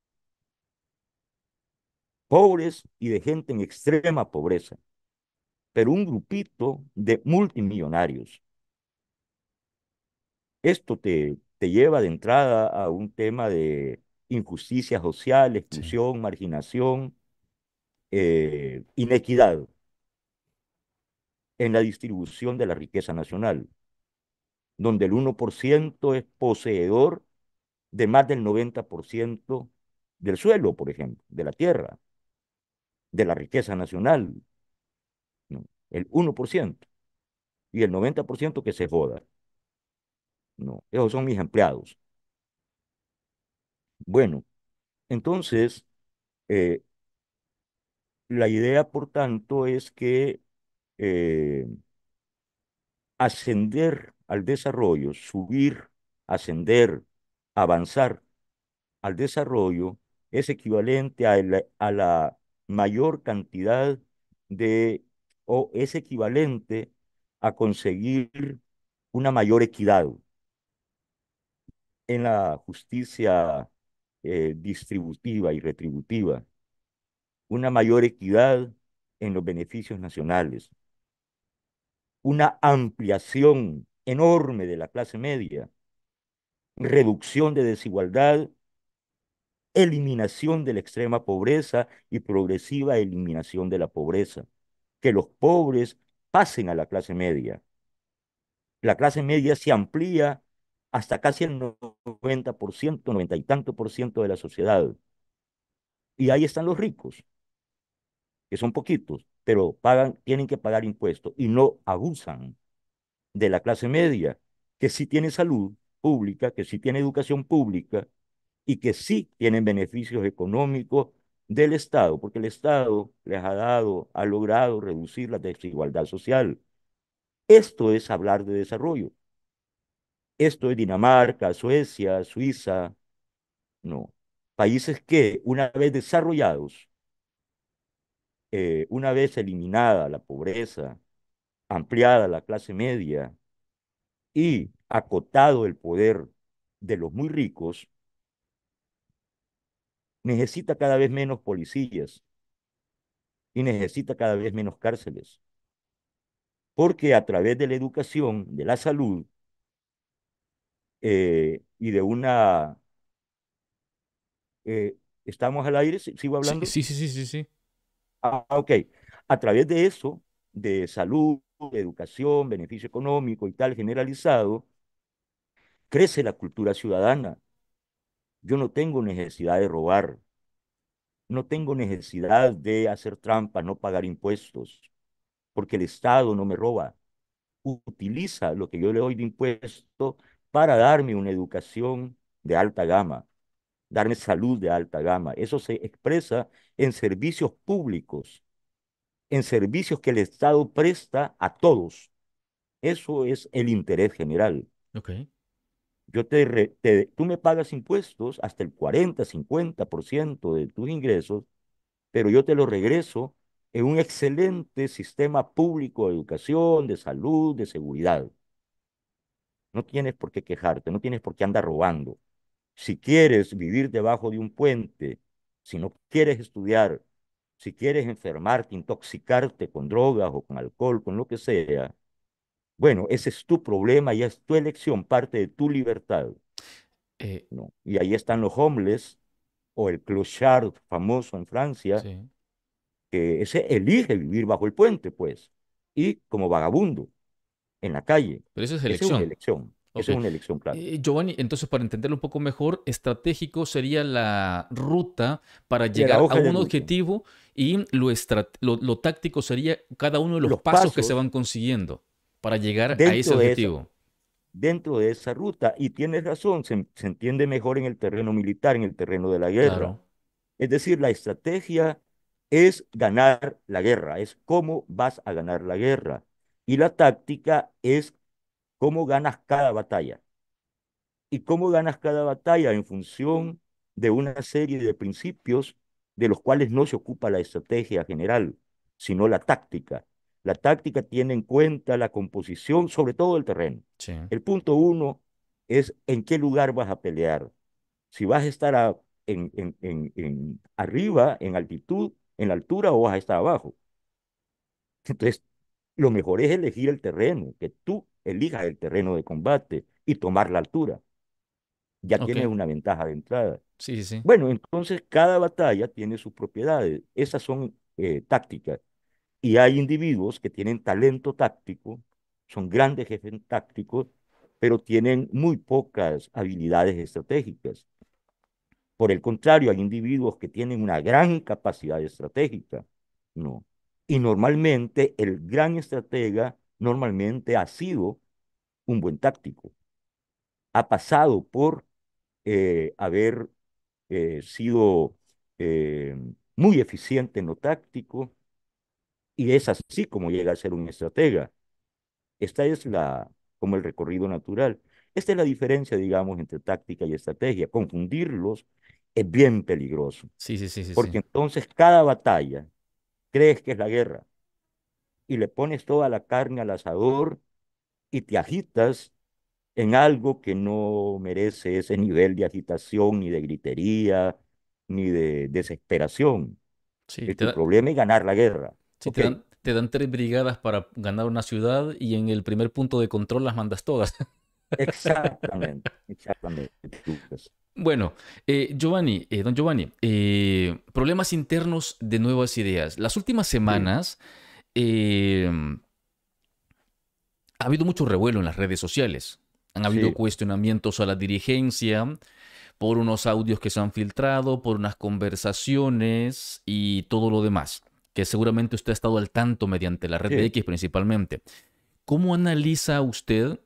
Pobres y de gente en extrema pobreza, pero un grupito de multimillonarios. Esto te, te lleva de entrada a un tema de injusticia social, exclusión, marginación, eh, inequidad en la distribución de la riqueza nacional, donde el 1% es poseedor de más del 90% del suelo, por ejemplo, de la tierra, de la riqueza nacional, el 1%, y el 90% que se joda. No, esos son mis empleados. Bueno, entonces, eh, la idea, por tanto, es que eh, ascender al desarrollo, subir, ascender avanzar al desarrollo es equivalente a la, mayor cantidad de, o es equivalente a conseguir una mayor equidad en la justicia eh, distributiva y retributiva, una mayor equidad en los beneficios nacionales, una ampliación enorme de la clase media reducción de desigualdad, eliminación de la extrema pobreza y progresiva eliminación de la pobreza, que los pobres pasen a la clase media. La clase media se amplía hasta casi el 90%, noventa y tanto por ciento de la sociedad. Y ahí están los ricos, que son poquitos, pero pagan, tienen que pagar impuestos y no abusan de la clase media, que sí tiene salud, pública, que sí tiene educación pública y que sí tienen beneficios económicos del Estado, porque el Estado les ha dado, ha logrado reducir la desigualdad social. Esto es hablar de desarrollo. Esto es Dinamarca, Suecia, Suiza, no. Países que, una vez desarrollados, eh, una vez eliminada la pobreza, ampliada la clase media y acotado el poder de los muy ricos, necesita cada vez menos policías y necesita cada vez menos cárceles. Porque a través de la educación, de la salud eh, y de una... Eh, ¿Estamos al aire? ¿Sigo hablando? Sí, sí, sí, sí, sí. Ah, ok. A través de eso, de salud, educación, beneficio económico y tal generalizado, crece la cultura ciudadana. Yo no tengo necesidad de robar, no tengo necesidad de hacer trampas, no pagar impuestos, porque el Estado no me roba. Utiliza lo que yo le doy de impuesto para darme una educación de alta gama, darme salud de alta gama. Eso se expresa en servicios públicos, en servicios que el Estado presta a todos. Eso es el interés general. Okay yo te, tú me pagas impuestos hasta el 40, 50% de tus ingresos, pero yo te lo regreso en un excelente sistema público de educación, de salud, de seguridad. No tienes por qué quejarte, no tienes por qué andar robando. Si quieres vivir debajo de un puente, si no quieres estudiar, si quieres enfermarte, intoxicarte con drogas o con alcohol, con lo que sea, bueno, ese es tu problema, y es tu elección, parte de tu libertad. Eh, ¿no? Y ahí están los homeless o el clochard famoso en Francia, que ese elige vivir bajo el puente, pues, y como vagabundo en la calle. Pero eso es elección. Esa es una elección. Esa es una elección, claro. Eh, Giovanni, entonces para entenderlo un poco mejor, estratégico sería la ruta para llegar a un objetivo y lo, lo, táctico sería cada uno de los, pasos que se van consiguiendo para llegar a ese objetivo. dentro de esa ruta, y tienes razón, se, entiende mejor en el terreno militar, en el terreno de la guerra. Es decir, la estrategia es ganar la guerra, es cómo vas a ganar la guerra. Y la táctica es cómo ganas cada batalla. Y cómo ganas cada batalla en función de una serie de principios de los cuales no se ocupa la estrategia general, sino la táctica. La táctica tiene en cuenta la composición, sobre todo el terreno. El punto uno es en qué lugar vas a pelear. Si vas a estar en, en, arriba, en altitud, en altura o vas a estar abajo. Entonces, lo mejor es elegir el terreno, que tú elijas el terreno de combate y tomar la altura. Ya tienes una ventaja de entrada. Sí, sí. Bueno, entonces cada batalla tiene sus propiedades. Esas son eh, tácticas. Y hay individuos que tienen talento táctico, son grandes jefes tácticos, pero tienen muy pocas habilidades estratégicas. Por el contrario, hay individuos que tienen una gran capacidad estratégica, ¿no? Y normalmente el gran estratega normalmente ha sido un buen táctico. Ha pasado por eh, haber eh, sido eh, muy eficiente en lo táctico, y es así como llega a ser un estratega. Esta es la, como el recorrido natural. Esta es la diferencia, digamos, entre táctica y estrategia. Confundirlos es bien peligroso. Sí, sí, sí. sí porque entonces cada batalla crees que es la guerra y le pones toda la carne al asador y te agitas en algo que no merece ese nivel de agitación, ni de gritería, ni de desesperación. Sí, el problema es ganar la guerra te, dan, tres brigadas para ganar una ciudad y en el primer punto de control las mandas todas. Exactamente, exactamente. Bueno, eh, Giovanni, eh, don Giovanni, eh, problemas internos de nuevas ideas. Las últimas semanas ha habido mucho revuelo en las redes sociales. Han habido cuestionamientos a la dirigencia por unos audios que se han filtrado, por unas conversaciones y todo lo demás que seguramente usted ha estado al tanto mediante la red de X principalmente. ¿Cómo analiza usted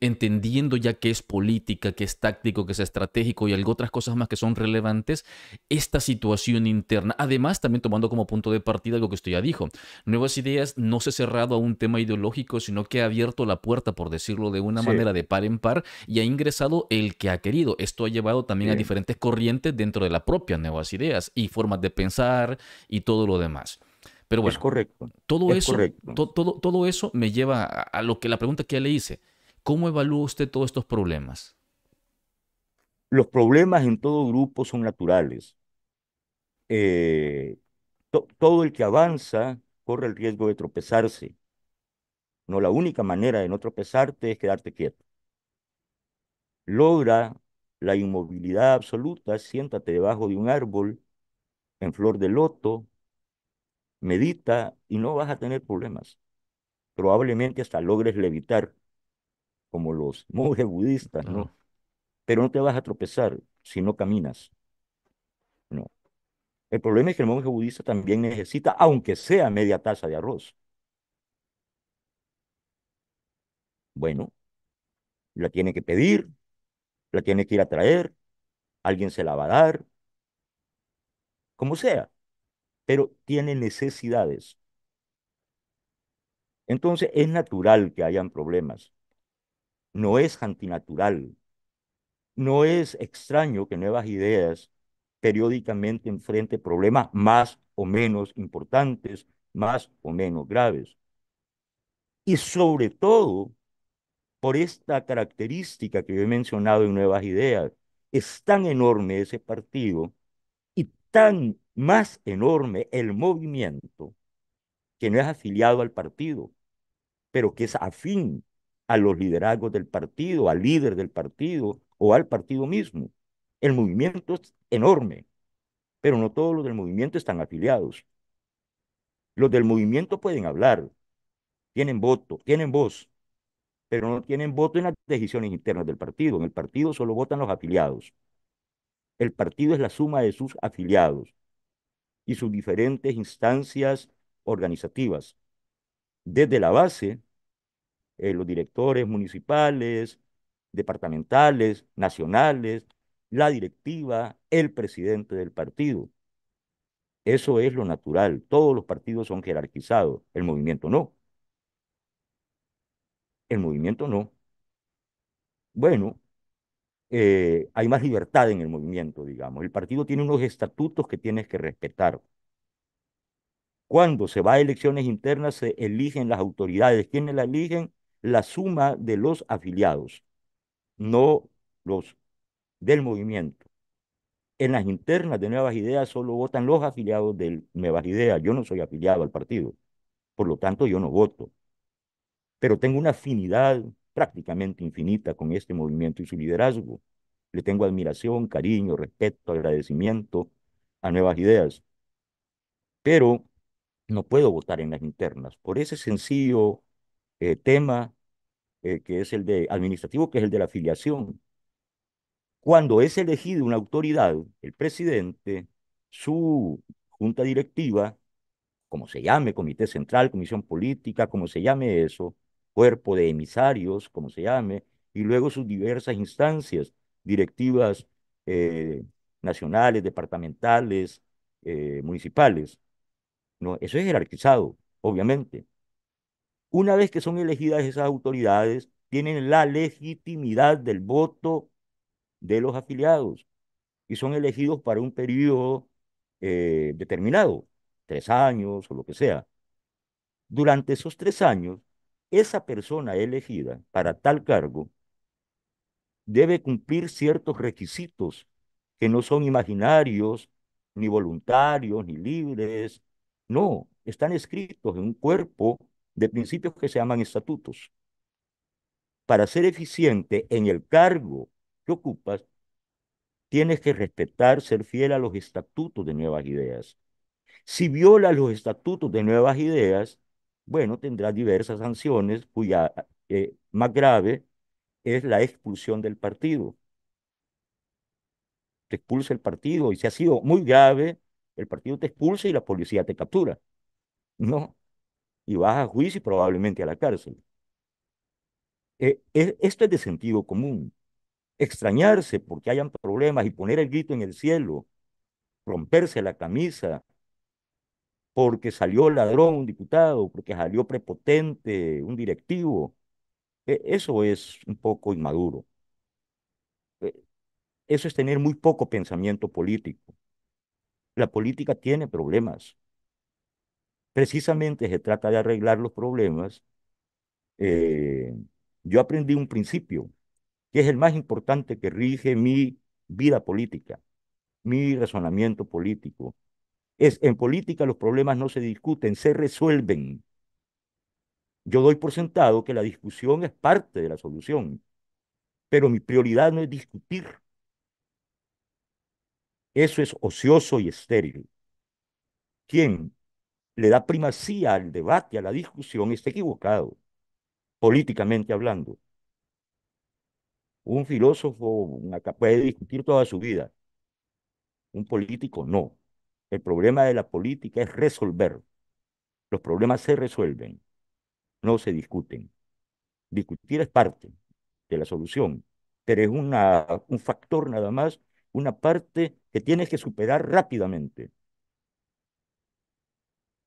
entendiendo ya que es política, que es táctico, que es estratégico y algo otras cosas más que son relevantes, esta situación interna. Además, también tomando como punto de partida lo que usted ya dijo, Nuevas Ideas no se ha cerrado a un tema ideológico, sino que ha abierto la puerta, por decirlo de una manera, de par en par y ha ingresado el que ha querido. Esto ha llevado también a diferentes corrientes dentro de la propia Nuevas Ideas y formas de pensar y todo lo demás. Pero bueno, Todo, eso, todo, eso me lleva a, lo que la pregunta que ya le hice. ¿Cómo evalúa usted todos estos problemas? Los problemas en todo grupo son naturales. Eh, todo el que avanza corre el riesgo de tropezarse. No, la única manera de no tropezarte es quedarte quieto. Logra la inmovilidad absoluta, siéntate debajo de un árbol, en flor de loto, medita y no vas a tener problemas. Probablemente hasta logres levitar como los monjes budistas, ¿no? Pero no te vas a tropezar si no caminas. No. El problema es que el monje budista también necesita, aunque sea media taza de arroz. Bueno, la tiene que pedir, la tiene que ir a traer, alguien se la va a dar, como sea, pero tiene necesidades. Entonces es natural que hayan problemas no es antinatural. No es extraño que nuevas ideas periódicamente enfrente problemas más o menos importantes, más o menos graves. Y sobre todo, por esta característica que yo he mencionado en Nuevas Ideas, es tan enorme ese partido y tan más enorme el movimiento que no es afiliado al partido, pero que es afín a los liderazgos del partido, al líder del partido o al partido mismo. El movimiento es enorme, pero no todos los del movimiento están afiliados. Los del movimiento pueden hablar, tienen voto, tienen voz, pero no tienen voto en las decisiones internas del partido. En el partido solo votan los afiliados. El partido es la suma de sus afiliados y sus diferentes instancias organizativas. Desde la base eh, los directores municipales, departamentales, nacionales, la directiva, el presidente del partido. Eso es lo natural. Todos los partidos son jerarquizados. El movimiento no. El movimiento no. Bueno, eh, hay más libertad en el movimiento, digamos. El partido tiene unos estatutos que tienes que respetar. Cuando se va a elecciones internas, se eligen las autoridades. ¿Quiénes la eligen? la suma de los afiliados, no los del movimiento. En las internas de Nuevas Ideas solo votan los afiliados de Nuevas Ideas. Yo no soy afiliado al partido, por lo tanto yo no voto. Pero tengo una afinidad prácticamente infinita con este movimiento y su liderazgo. Le tengo admiración, cariño, respeto, agradecimiento a Nuevas Ideas. Pero no puedo votar en las internas por ese sencillo eh, tema eh, que es el de administrativo, que es el de la afiliación. Cuando es elegido una autoridad, el presidente, su junta directiva, como se llame, comité central, comisión política, como se llame eso, cuerpo de emisarios, como se llame, y luego sus diversas instancias, directivas eh, nacionales, departamentales, municipales. No, eso es jerarquizado, obviamente. Una vez que son elegidas esas autoridades, tienen la legitimidad del voto de los afiliados y son elegidos para un periodo eh, determinado, tres años o lo que sea. Durante esos tres años, esa persona elegida para tal cargo debe cumplir ciertos requisitos que no son imaginarios, ni voluntarios, ni libres. No, están escritos en un cuerpo de principios que se llaman estatutos. Para ser eficiente en el cargo que ocupas, tienes que respetar, ser fiel a los estatutos de nuevas ideas. Si violas los estatutos de nuevas ideas, bueno, tendrás diversas sanciones cuya eh, más grave es la expulsión del partido. Te expulsa el partido y si ha sido muy grave, el partido te expulsa y la policía te captura. No, y vas a juicio y probablemente a la cárcel. Eh, esto es de sentido común. Extrañarse porque hayan problemas y poner el grito en el cielo, romperse la camisa porque salió ladrón un diputado, porque salió prepotente un directivo, e, eso es un poco inmaduro. Eh, eso es tener muy poco pensamiento político. La política tiene problemas precisamente se trata de arreglar los problemas. Eh, yo aprendí un principio, que es el más importante que rige mi vida política, mi razonamiento político. Es, en política los problemas no se discuten, se resuelven. Yo doy por sentado que la discusión es parte de la solución, pero mi prioridad no es discutir. Eso es ocioso y estéril. ¿Quién? le da primacía al debate, a la discusión, está equivocado, políticamente hablando. Un filósofo puede discutir toda su vida, un político no. El problema de la política es resolver. Los problemas se resuelven, no se discuten. Discutir es parte de la solución, pero es una, un factor nada más, una parte que tienes que superar rápidamente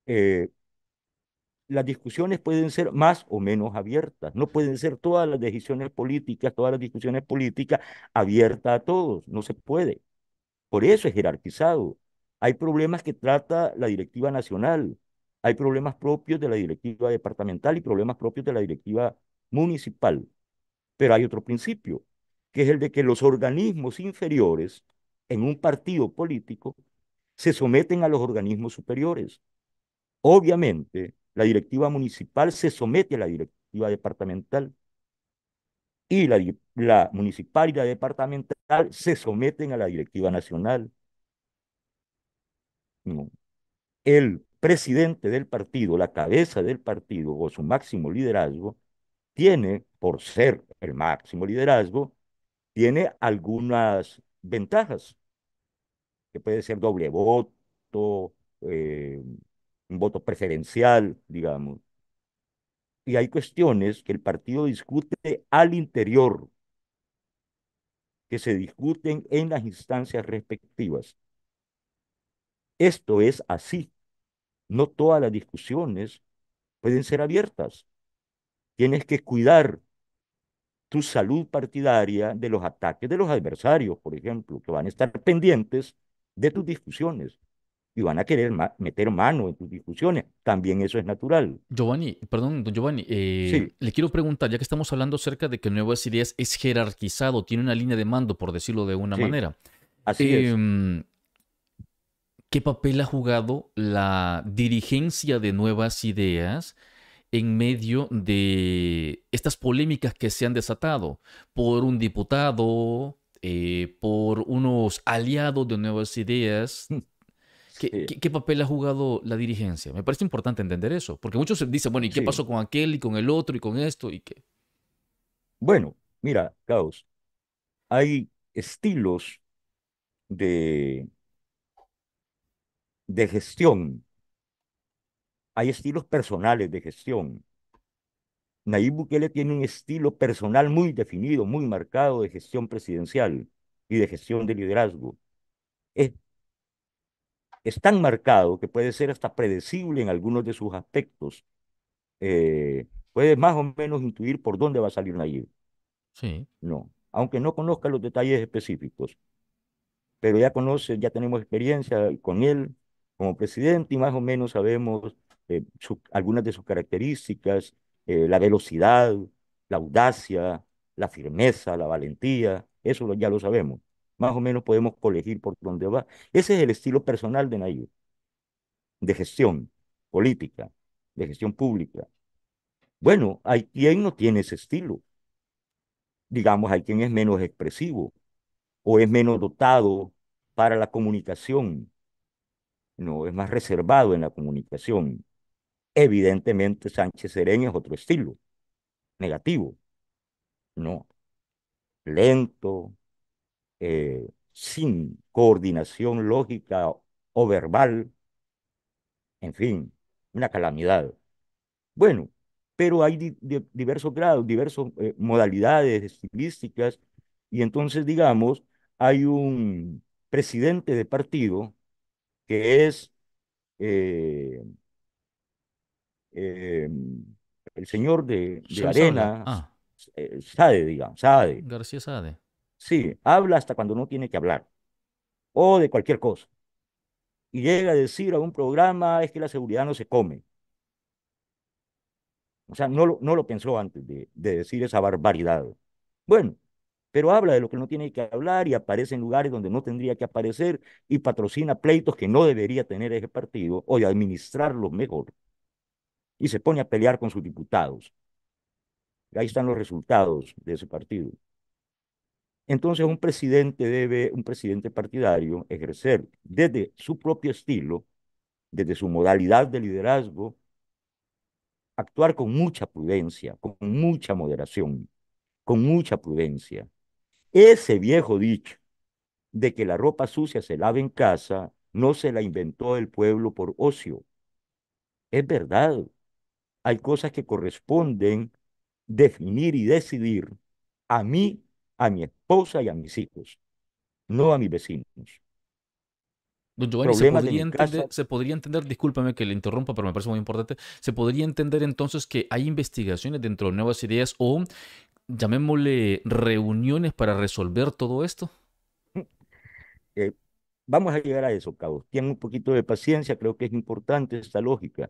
eh, las discusiones pueden ser más o menos abiertas, no pueden ser todas las decisiones políticas, todas las discusiones políticas abiertas a todos, no se puede. Por eso es jerarquizado. Hay problemas que trata la directiva nacional, hay problemas propios de la directiva departamental y problemas propios de la directiva municipal. Pero hay otro principio, que es el de que los organismos inferiores en un partido político se someten a los organismos superiores. Obviamente, la directiva municipal se somete a la directiva departamental y la, municipal y la departamental se someten a la directiva nacional. El presidente del partido, la cabeza del partido o su máximo liderazgo, tiene, por ser el máximo liderazgo, tiene algunas ventajas, que puede ser doble voto, eh, un voto preferencial, digamos. Y hay cuestiones que el partido discute al interior, que se discuten en las instancias respectivas. Esto es así. No todas las discusiones pueden ser abiertas. Tienes que cuidar tu salud partidaria de los ataques de los adversarios, por ejemplo, que van a estar pendientes de tus discusiones y van a querer meter mano en tus discusiones. También eso es natural. Giovanni, perdón, don Giovanni, eh, le quiero preguntar, ya que estamos hablando acerca de que Nuevas Ideas es jerarquizado, tiene una línea de mando, por decirlo de una manera. Así es. Em, ¿Qué papel ha jugado la dirigencia de Nuevas Ideas? en medio de estas polémicas que se han desatado por un diputado, eh, por unos aliados de nuevas ideas mm. ¿Qué, papel ha jugado la dirigencia? Me parece importante entender eso, porque muchos dicen, bueno, ¿y qué pasó con aquel y con el otro y con esto y qué? Bueno, mira, Caos, hay estilos de, de gestión, hay estilos personales de gestión. Nayib Bukele tiene un estilo personal muy definido, muy marcado de gestión presidencial y de gestión de liderazgo. Es es tan marcado que puede ser hasta predecible en algunos de sus aspectos. Eh, puedes más o menos intuir por dónde va a salir Nayib. Sí. No, aunque no conozca los detalles específicos. Pero ya conoce, ya tenemos experiencia con él como presidente y más o menos sabemos eh, algunas de sus características, eh, la velocidad, la audacia, la firmeza, la valentía, eso ya lo sabemos más o menos podemos colegir por dónde va. Ese es el estilo personal de Nayib, de gestión política, de gestión pública. Bueno, hay quien no tiene ese estilo. Digamos, hay quien es menos expresivo o es menos dotado para la comunicación. No, es más reservado en la comunicación. Evidentemente, Sánchez Serena es otro estilo, negativo. No, lento, eh, sin coordinación lógica o verbal, en fin, una calamidad. Bueno, pero hay diversos grados, diversas eh, modalidades estilísticas, y entonces, digamos, hay un presidente de partido que es eh, em, el señor de, Arena, ah. digamos, Sade. García Sade. Sí, habla hasta cuando no tiene que hablar. O de cualquier cosa. Y llega a decir a un programa, es que la seguridad no se come. O sea, no lo, no lo pensó antes de, decir esa barbaridad. Bueno, pero habla de lo que no tiene que hablar y aparece en lugares donde no tendría que aparecer y patrocina pleitos que no debería tener ese partido o de administrarlo mejor. Y se pone a pelear con sus diputados. ahí están los resultados de ese partido. Entonces un presidente debe, un presidente partidario, ejercer desde su propio estilo, desde su modalidad de liderazgo, actuar con mucha prudencia, con mucha moderación, con mucha prudencia. Ese viejo dicho de que la ropa sucia se lava en casa no se la inventó el pueblo por ocio. Es verdad. Hay cosas que corresponden definir y decidir a mí a mi esposa y a mis hijos, no a mis vecinos. Don Giovanni, se podría, entender, se discúlpame que le interrumpa, pero me parece muy importante, se podría entender entonces que hay investigaciones dentro de nuevas ideas o, llamémosle, reuniones para resolver todo esto. Vamos a llegar a eso, cabos. Tienen un poquito de paciencia, creo que es importante esta lógica.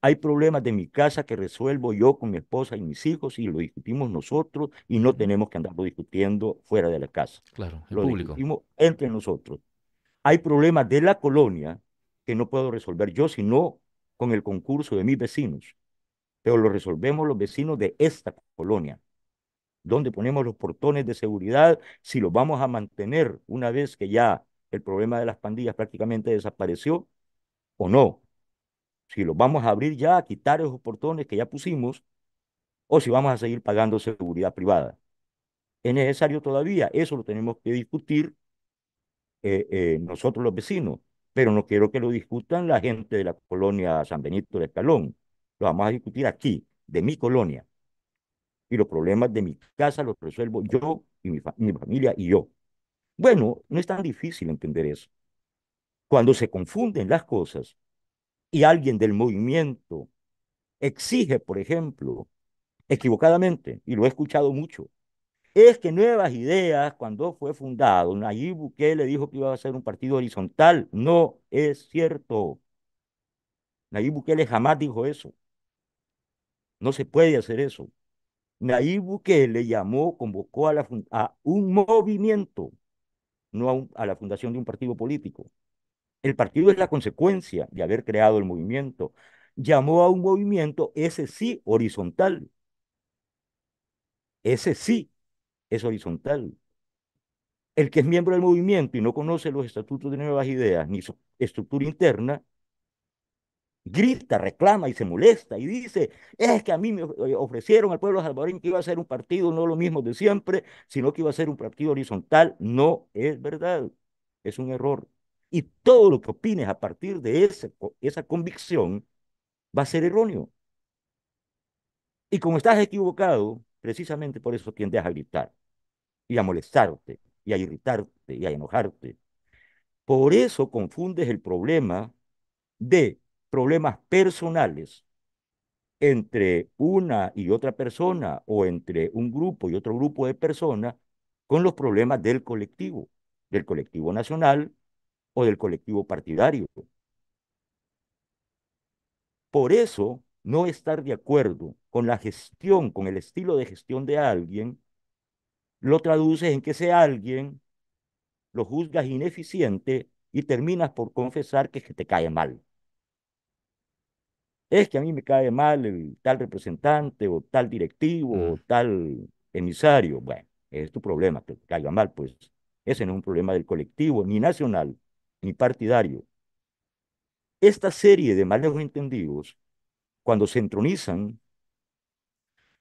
Hay problemas de mi casa que resuelvo yo con mi esposa y mis hijos y lo discutimos nosotros y no tenemos que andarlo discutiendo fuera de la casa. Claro, el lo discutimos entre nosotros. Hay problemas de la colonia que no puedo resolver yo, sino con el concurso de mis vecinos. Pero lo resolvemos los vecinos de esta colonia donde ponemos los portones de seguridad, si los vamos a mantener una vez que ya el problema de las pandillas prácticamente desapareció o no. Si lo vamos a abrir ya, a quitar esos portones que ya pusimos, o si vamos a seguir pagando seguridad privada. Es necesario todavía, eso lo tenemos que discutir eh, eh, nosotros los vecinos, pero no quiero que lo discutan la gente de la colonia San Benito de Escalón. Lo vamos a discutir aquí, de mi colonia. Y los problemas de mi casa los resuelvo yo y mi familia y yo. Bueno, no es tan difícil entender eso. Cuando se confunden las cosas y alguien del movimiento exige, por ejemplo, equivocadamente, y lo he escuchado mucho, es que Nuevas Ideas, cuando fue fundado, Nayib Bukele dijo que iba a ser un partido horizontal. No es cierto. Nayib Bukele jamás dijo eso. No se puede hacer eso. Nayib Bukele llamó, convocó a, la, a un movimiento no a, la fundación de un partido político. El partido es la consecuencia de haber creado el movimiento. Llamó a un movimiento, ese sí, horizontal. Ese sí es horizontal. El que es miembro del movimiento y no conoce los estatutos de nuevas ideas ni su estructura interna, grita, reclama y se molesta y dice, es que a mí me eh, ofrecieron al pueblo salvadoreño que iba a ser un partido, no lo mismo de siempre, sino que iba a ser un partido horizontal. No es verdad, es un error. Y todo lo que opines a partir de ese, esa convicción va a ser erróneo. Y como estás equivocado, precisamente por eso tiendes a gritar y a molestarte y a irritarte y a enojarte. Por eso confundes el problema de problemas personales entre una y otra persona o entre un grupo y otro grupo de personas con los problemas del colectivo, del colectivo nacional o del colectivo partidario. Por eso, no estar de acuerdo con la gestión, con el estilo de gestión de alguien, lo traduces en que sea alguien lo juzgas ineficiente y terminas por confesar que, que te cae mal es que a mí me cae mal tal representante o tal directivo o mm. tal emisario. Bueno, es tu problema que te caiga mal, pues ese no es un problema del colectivo, ni nacional, ni partidario. Esta serie de malos entendidos, cuando se entronizan,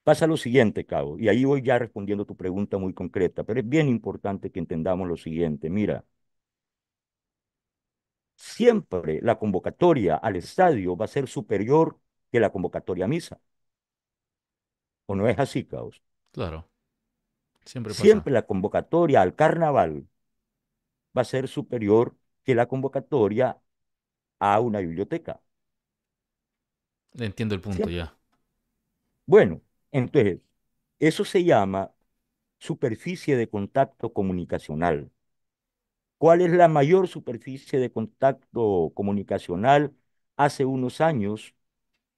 pasa lo siguiente, Cabo, y ahí voy ya respondiendo tu pregunta muy concreta, pero es bien importante que entendamos lo siguiente. Mira, siempre la convocatoria al estadio va a ser superior que la convocatoria a misa. ¿O no es así, Caos? Claro. Siempre, siempre la convocatoria al carnaval va a ser superior que la convocatoria a una biblioteca. Entiendo el punto ya. Bueno, entonces, eso se llama superficie de contacto comunicacional cuál es la mayor superficie de contacto comunicacional hace unos años,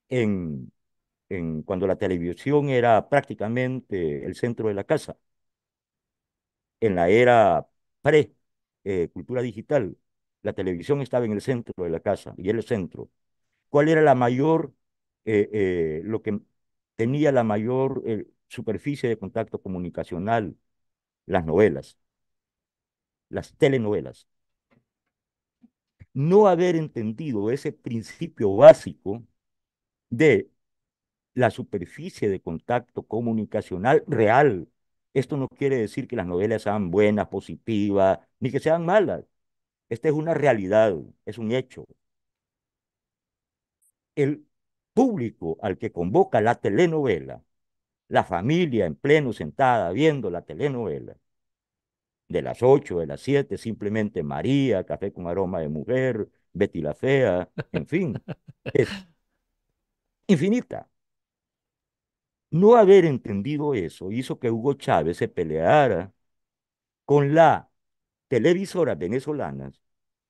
en, cuando la televisión era prácticamente el centro de la casa, en la era pre-cultura eh, digital, la televisión estaba en el centro de la casa y el centro. ¿Cuál era la mayor, eh, eh, lo que tenía la mayor superficie de contacto comunicacional? Las novelas las telenovelas. No haber entendido ese principio básico de la superficie de contacto comunicacional real. Esto no quiere decir que las novelas sean buenas, positivas, ni que sean malas. Esta es una realidad, es un hecho. El público al que convoca la telenovela, la familia en pleno sentada viendo la telenovela, de las ocho, de las siete, simplemente María, Café con Aroma de Mujer, Betty la Fea, en fin, es infinita. No haber entendido eso hizo que Hugo Chávez se peleara con las televisoras venezolanas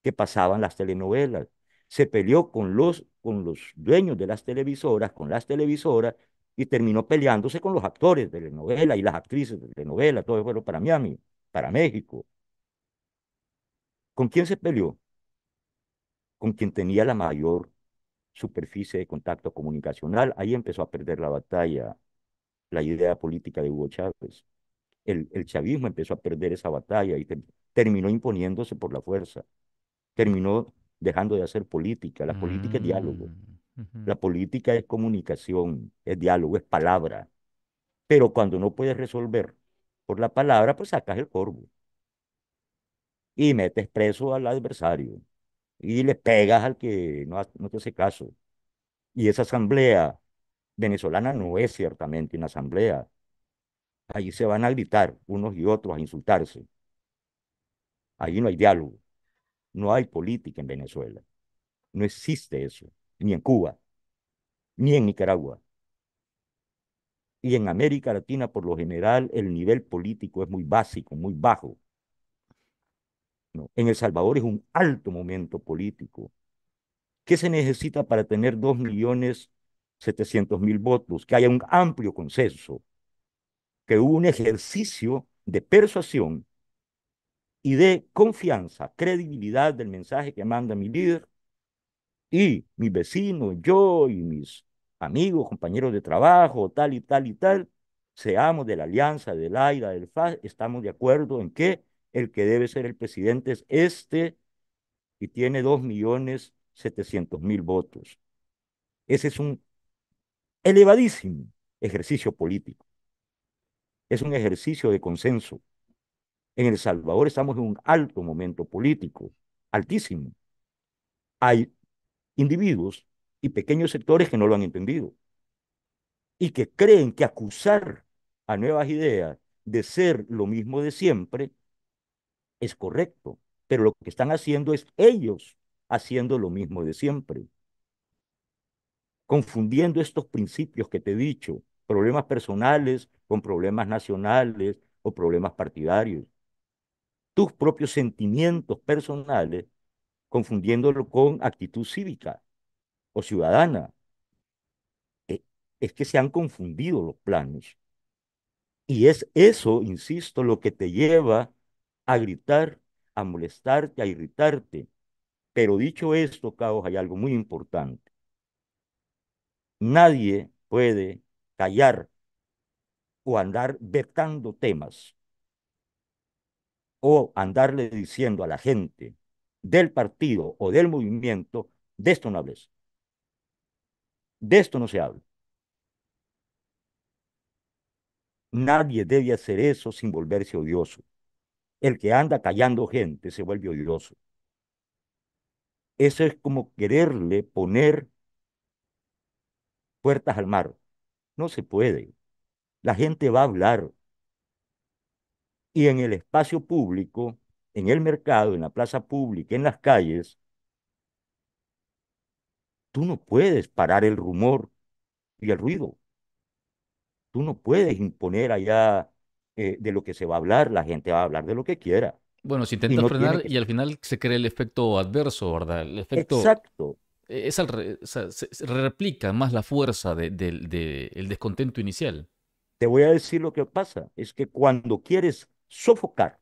que pasaban las telenovelas. Se peleó con los, con los dueños de las televisoras, con las televisoras, y terminó peleándose con los actores de telenovela y las actrices de telenovela, todo fue para Miami para México. ¿Con quién se peleó? Con quien tenía la mayor superficie de contacto comunicacional. Ahí empezó a perder la batalla la idea política de Hugo Chávez. El, chavismo empezó a perder esa batalla y terminó imponiéndose por la fuerza. Terminó dejando de hacer política. La política es diálogo. Mm, la política es comunicación, es diálogo, es palabra. Pero cuando no puedes resolver la palabra, pues sacas el corvo. Y metes preso al adversario. Y le pegas al que no, no te hace caso. Y esa asamblea venezolana no es ciertamente una asamblea. Allí se van a gritar unos y otros, a insultarse. Allí no hay diálogo. No hay política en Venezuela. No existe eso. Ni en Cuba. Ni en Nicaragua y en América Latina por lo general el nivel político es muy básico, muy bajo. en El Salvador es un alto momento político. ¿Qué se necesita para tener 2.700.000 votos? Que haya un amplio consenso, que un ejercicio de persuasión y de confianza, credibilidad del mensaje que manda mi líder y mi vecino, yo y mis amigos, compañeros de trabajo, tal y tal y tal, seamos de la alianza, del AIDA, del FAS, estamos de acuerdo en que el que debe ser el presidente es este y tiene millones mil votos. Ese es un elevadísimo ejercicio político. Es un ejercicio de consenso. En El Salvador estamos en un alto momento político, altísimo. Hay individuos y pequeños sectores que no lo han entendido y que creen que acusar a nuevas ideas de ser lo mismo de siempre es correcto, pero lo que están haciendo es ellos haciendo lo mismo de siempre, confundiendo estos principios que te he dicho, problemas personales con problemas nacionales o problemas partidarios, tus propios sentimientos personales confundiéndolo con actitud cívica o ciudadana. E, es que se han confundido los planes. Y es eso, insisto, lo que te lleva a gritar, a molestarte, a irritarte. Pero dicho esto, Caos, hay algo muy importante. Nadie puede callar o andar vetando temas o andarle diciendo a la gente del partido o del movimiento, de esto no hables, de esto no se habla. Nadie debe hacer eso sin volverse odioso. El que anda callando gente se vuelve odioso. Eso es como quererle poner puertas al mar. No se puede. La gente va a hablar. Y en el espacio público, en el mercado, en la plaza pública, en las calles, Tú no puedes parar el rumor y el ruido. Tú no puedes imponer allá eh, de lo que se va a hablar, la gente va a hablar de lo que quiera. Bueno, se intenta frenar y al final se crea el efecto adverso, ¿verdad? El efecto... Exacto. E, es se replica más la fuerza del descontento inicial. Te voy a decir lo que pasa, es que cuando quieres sofocar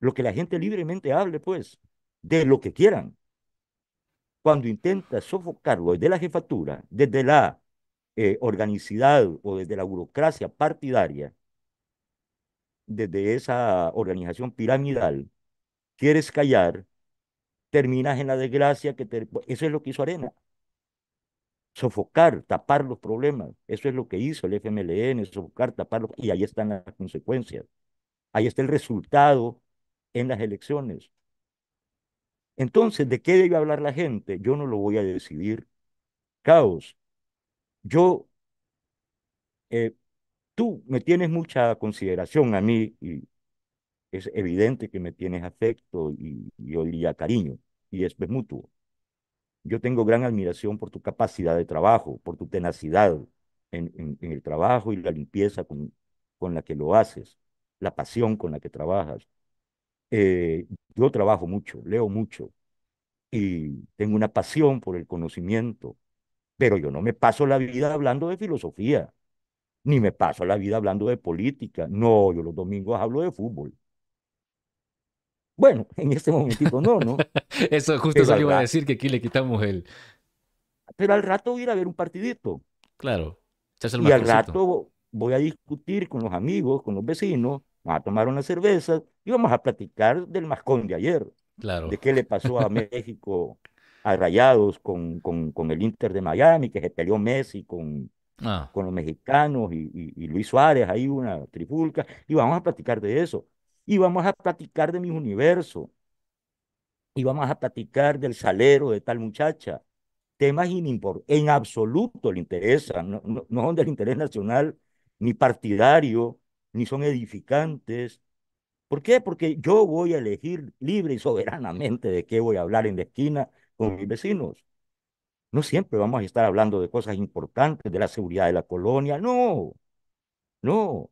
lo que la gente libremente hable, pues, de lo que quieran, cuando intentas sofocarlo desde la jefatura, desde la eh, organicidad o desde la burocracia partidaria, desde esa organización piramidal, quieres callar, terminas en la desgracia que te... Eso es lo que hizo Arena. Sofocar, tapar los problemas. Eso es lo que hizo el FMLN, sofocar, tapar los... Y ahí están las consecuencias. Ahí está el resultado en las elecciones. Entonces, ¿de qué debe hablar la gente? Yo no lo voy a decidir. Caos, yo, eh, tú me tienes mucha consideración a mí y es evidente que me tienes afecto y, yo olía cariño y es, es mutuo. Yo tengo gran admiración por tu capacidad de trabajo, por tu tenacidad en, el trabajo y la limpieza con la que lo haces, la pasión con la que trabajas, eh, yo trabajo mucho, leo mucho y tengo una pasión por el conocimiento, pero yo no me paso la vida hablando de filosofía, ni me paso la vida hablando de política. No, yo los domingos hablo de fútbol. Bueno, en este momentito no, ¿no? eso es justo que iba a decir, que aquí le quitamos el... Pero al rato voy a ir a ver un partidito. Claro. y al rato voy a discutir con los amigos, con los vecinos, vamos a tomar una cerveza y vamos a platicar del mascón de ayer. Claro. De qué le pasó a México a Rayados con, con, el Inter de Miami, que se peleó Messi con, ah. con los mexicanos y, y, Luis Suárez, ahí una trifulca, y vamos a platicar de eso. Y vamos a platicar de mi universo. Y vamos a platicar del salero de tal muchacha. Temas En absoluto le interesan. No, no, no son del interés nacional ni partidario ni son edificantes. ¿Por qué? Porque yo voy a elegir libre y soberanamente de qué voy a hablar en la esquina con mis vecinos. No siempre vamos a estar hablando de cosas importantes, de la seguridad de la colonia, no, no.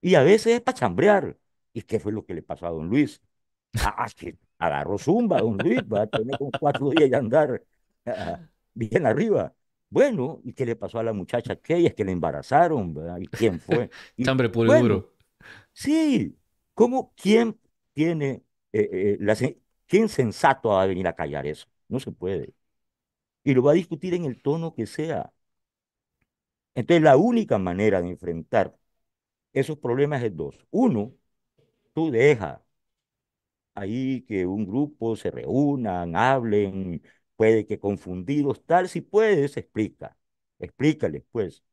Y a veces es para chambrear. ¿Y qué fue lo que le pasó a don Luis? a ah, agarró zumba, don Luis, va a tener como cuatro días de andar ah, bien arriba. Bueno, ¿y qué le pasó a la muchacha Es que la embarazaron, ¿verdad? ¿Y quién fue? puro duro. Sí, ¿cómo quién tiene, eh, eh, quién sensato va a venir a callar eso? No se puede. Y lo va a discutir en el tono que sea. Entonces, la única manera de enfrentar esos problemas es dos. Uno, tú deja ahí que un grupo se reúnan, hablen, puede que confundidos, tal, si puedes, explica, explícale, pues.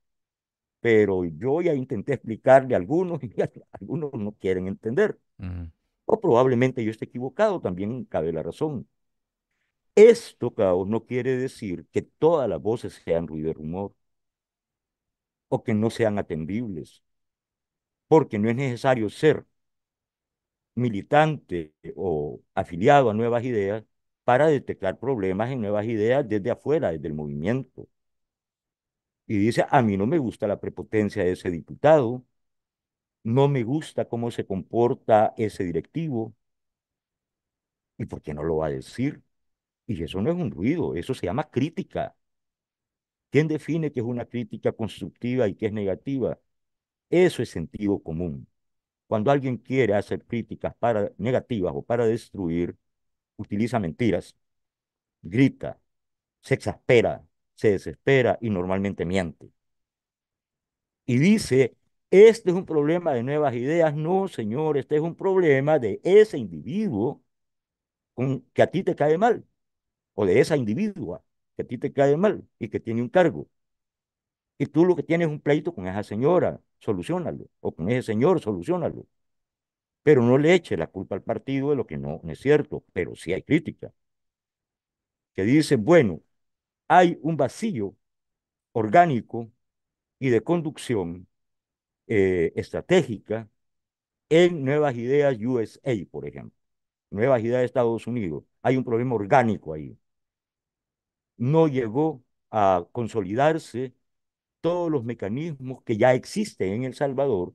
Pero yo ya intenté explicarle a algunos y algunos no quieren entender. O probablemente yo esté equivocado, también cabe la razón. Esto, no quiere decir que todas las voces sean ruido de rumor o que no sean atendibles, porque no es necesario ser militante o afiliado a nuevas ideas para detectar problemas en nuevas ideas desde afuera, desde el movimiento. Y dice, a mí no me gusta la prepotencia de ese diputado, no me gusta cómo se comporta ese directivo. ¿Y por qué no lo va a decir? Y eso no es un ruido, eso se llama crítica. ¿Quién define qué es una crítica constructiva y qué es negativa? Eso es sentido común. Cuando alguien quiere hacer críticas para negativas o para destruir, utiliza mentiras, grita, se exaspera, se desespera y normalmente miente. Y dice, este es un problema de nuevas ideas. No, señor, este es un problema de ese individuo con, que a ti te cae mal, o de esa individua que a ti te cae mal y que tiene un cargo. Y tú lo que tienes es un pleito con esa señora, solucionalo, o con ese señor, solucionalo. Pero no le eche la culpa al partido de lo que no, es cierto, pero sí hay crítica. Que dice, bueno, hay un vacío orgánico y de conducción eh, estratégica en Nuevas Ideas USA, por ejemplo. Nuevas Ideas de Estados Unidos. Hay un problema orgánico ahí. No llegó a consolidarse todos los mecanismos que ya existen en El Salvador,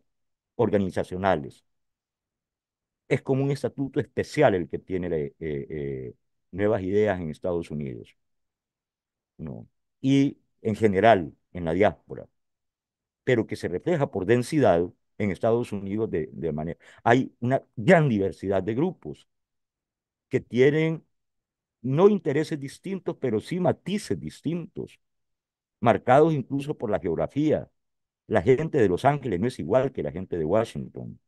organizacionales es como un estatuto especial el que tiene eh, eh, nuevas ideas en Estados Unidos. ¿no? Y en general, en la diáspora, pero que se refleja por densidad en Estados Unidos de manera... Hay una gran diversidad de grupos que tienen no intereses distintos, pero sí matices distintos, marcados incluso por la geografía. La gente de Los Ángeles no es igual que la gente de Washington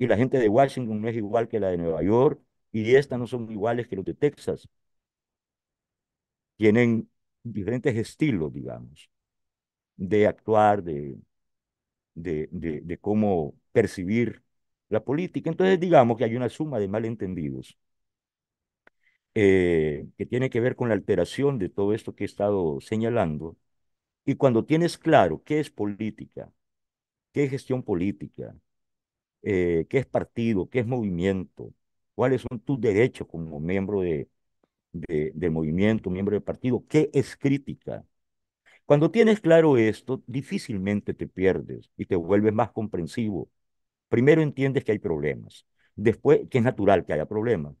y la gente de Washington no es igual que la de Nueva York y estas no son iguales que los de Texas. Tienen diferentes estilos, digamos, de actuar, de, de, de, cómo percibir la política. Entonces digamos que hay una suma de malentendidos eh, que tiene que ver con la alteración de todo esto que he estado señalando. Y cuando tienes claro qué es política, qué es gestión política, eh, qué es partido, qué es movimiento, cuáles son tus derechos como miembro de, de, del movimiento, miembro del partido, qué es crítica. Cuando tienes claro esto, difícilmente te pierdes y te vuelves más comprensivo. Primero entiendes que hay problemas, después que es natural que haya problemas.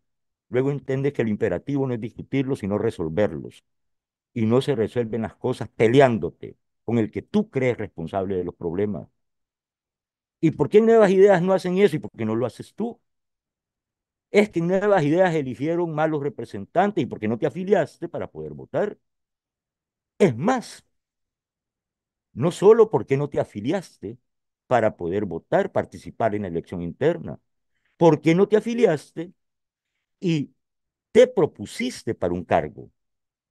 Luego entiendes que el imperativo no es discutirlos, sino resolverlos. Y no se resuelven las cosas peleándote con el que tú crees responsable de los problemas. ¿Y por qué Nuevas Ideas no hacen eso y por qué no lo haces tú? Es que Nuevas Ideas eligieron malos representantes y por qué no te afiliaste para poder votar. Es más, no solo porque no te afiliaste para poder votar, participar en la elección interna, porque no te afiliaste y te propusiste para un cargo.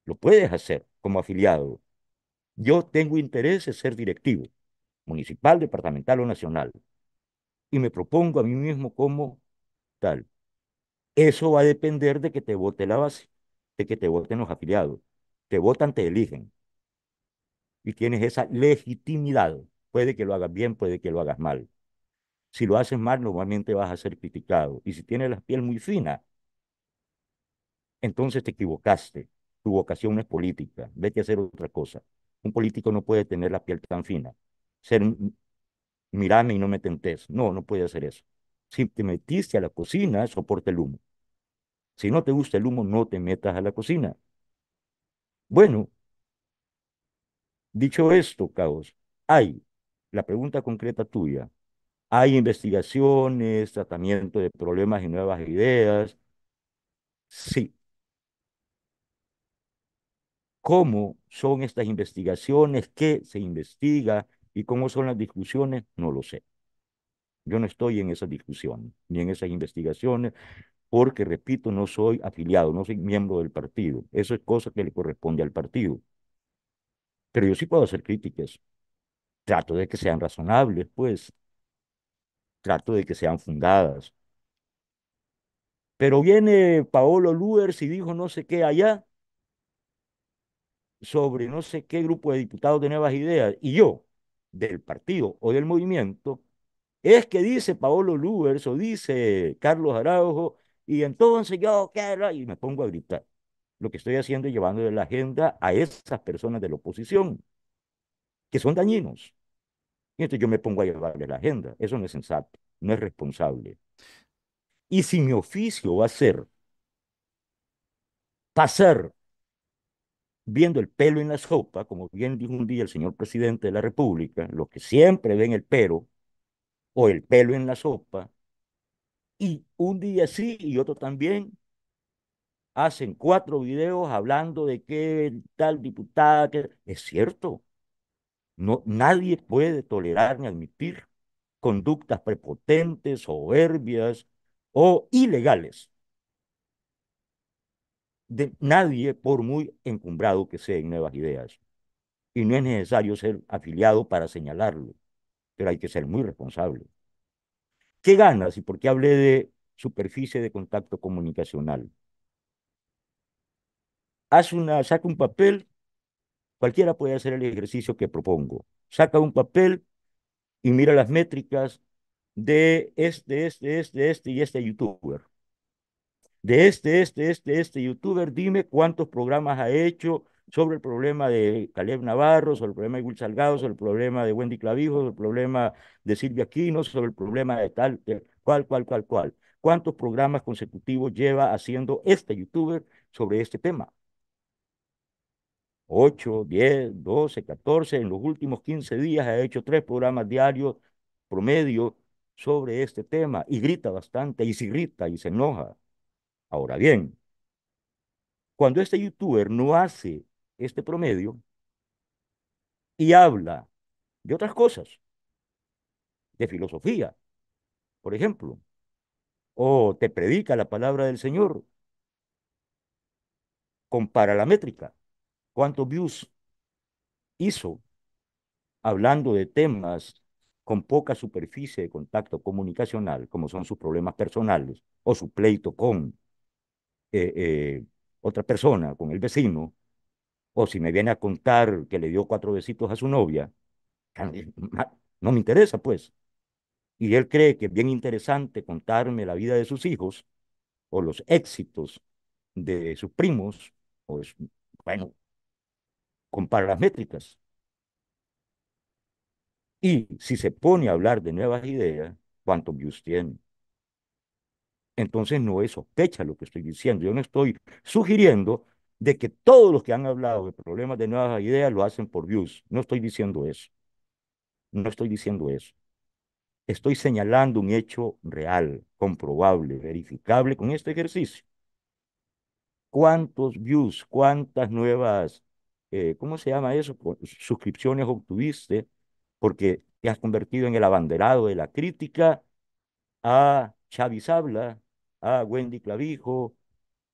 Lo puedes hacer como afiliado. Yo tengo interés en ser directivo municipal, departamental o nacional. Y me propongo a mí mismo como tal. Eso va a depender de que te vote la base, de que te voten los afiliados. Te votan, te eligen. Y tienes esa legitimidad. Puede que lo hagas bien, puede que lo hagas mal. Si lo haces mal, normalmente vas a ser criticado. Y si tienes la piel muy fina, entonces te equivocaste. Tu vocación es política. Vete a hacer otra cosa. Un político no puede tener la piel tan fina ser, mirame y no me tentes. No, no puede hacer eso. Si te metiste a la cocina, soporte el humo. Si no te gusta el humo, no te metas a la cocina. Bueno, dicho esto, Caos, hay, la pregunta concreta tuya, hay investigaciones, tratamiento de problemas y nuevas ideas. Sí. ¿Cómo son estas investigaciones? ¿Qué se investiga? ¿Y cómo son las discusiones? No lo sé. Yo no estoy en esas discusiones ni en esas investigaciones porque, repito, no soy afiliado, no soy miembro del partido. Eso es cosa que le corresponde al partido. Pero yo sí puedo hacer críticas. Trato de que sean razonables, pues. Trato de que sean fundadas. Pero viene Paolo Luers y dijo no sé qué allá sobre no sé qué grupo de diputados de nuevas ideas. Y yo, del partido o del movimiento, es que dice Paolo Lubers o dice Carlos Araujo, y entonces yo quiero, y me pongo a gritar. Lo que estoy haciendo es llevando de la agenda a esas personas de la oposición, que son dañinos. Y entonces yo me pongo a llevarle la agenda. Eso no es sensato, no es responsable. Y si mi oficio va a ser pasar viendo el pelo en la sopa, como bien dijo un día el señor presidente de la República, los que siempre ven el pelo, o el pelo en la sopa, y un día sí y otro también, hacen cuatro videos hablando de que tal diputada, es cierto, no, nadie puede tolerar ni admitir conductas prepotentes, soberbias o ilegales de nadie por muy encumbrado que sea en nuevas ideas. Y no es necesario ser afiliado para señalarlo, pero hay que ser muy responsable. ¿Qué ganas? Y por qué hablé de superficie de contacto comunicacional. Haz una, saca un papel, cualquiera puede hacer el ejercicio que propongo. Saca un papel y mira las métricas de este, este, este, este y este youtuber de este, este, este, este youtuber, dime cuántos programas ha hecho sobre el problema de Caleb Navarro, sobre el problema de Will Salgado, sobre el problema de Wendy Clavijo, sobre el problema de Silvia Quino, sobre el problema de tal, cual, cual, cual, cual. ¿Cuántos programas consecutivos lleva haciendo este youtuber sobre este tema? 8, 10, 12, 14, en los últimos 15 días ha hecho tres programas diarios promedio sobre este tema y grita bastante y se grita y se enoja. Ahora bien, cuando este youtuber no hace este promedio y habla de otras cosas, de filosofía, por ejemplo, o te predica la palabra del Señor, compara la métrica, cuántos views hizo hablando de temas con poca superficie de contacto comunicacional, como son sus problemas personales o su pleito con eh, eh, otra persona, con el vecino, o si me viene a contar que le dio cuatro besitos a su novia, no me interesa, pues. Y él cree que es bien interesante contarme la vida de sus hijos o los éxitos de sus primos, o bueno, compara las métricas. Y si se pone a hablar de nuevas ideas, ¿cuántos views tiene? entonces no es sospecha lo que estoy diciendo. Yo no estoy sugiriendo de que todos los que han hablado de problemas de nuevas ideas lo hacen por views. No estoy diciendo eso. No estoy diciendo eso. Estoy señalando un hecho real, comprobable, verificable con este ejercicio. ¿Cuántos views, cuántas nuevas, eh, ¿cómo se llama eso? Suscripciones obtuviste porque te has convertido en el abanderado de la crítica a Chávez habla, a ah, Wendy Clavijo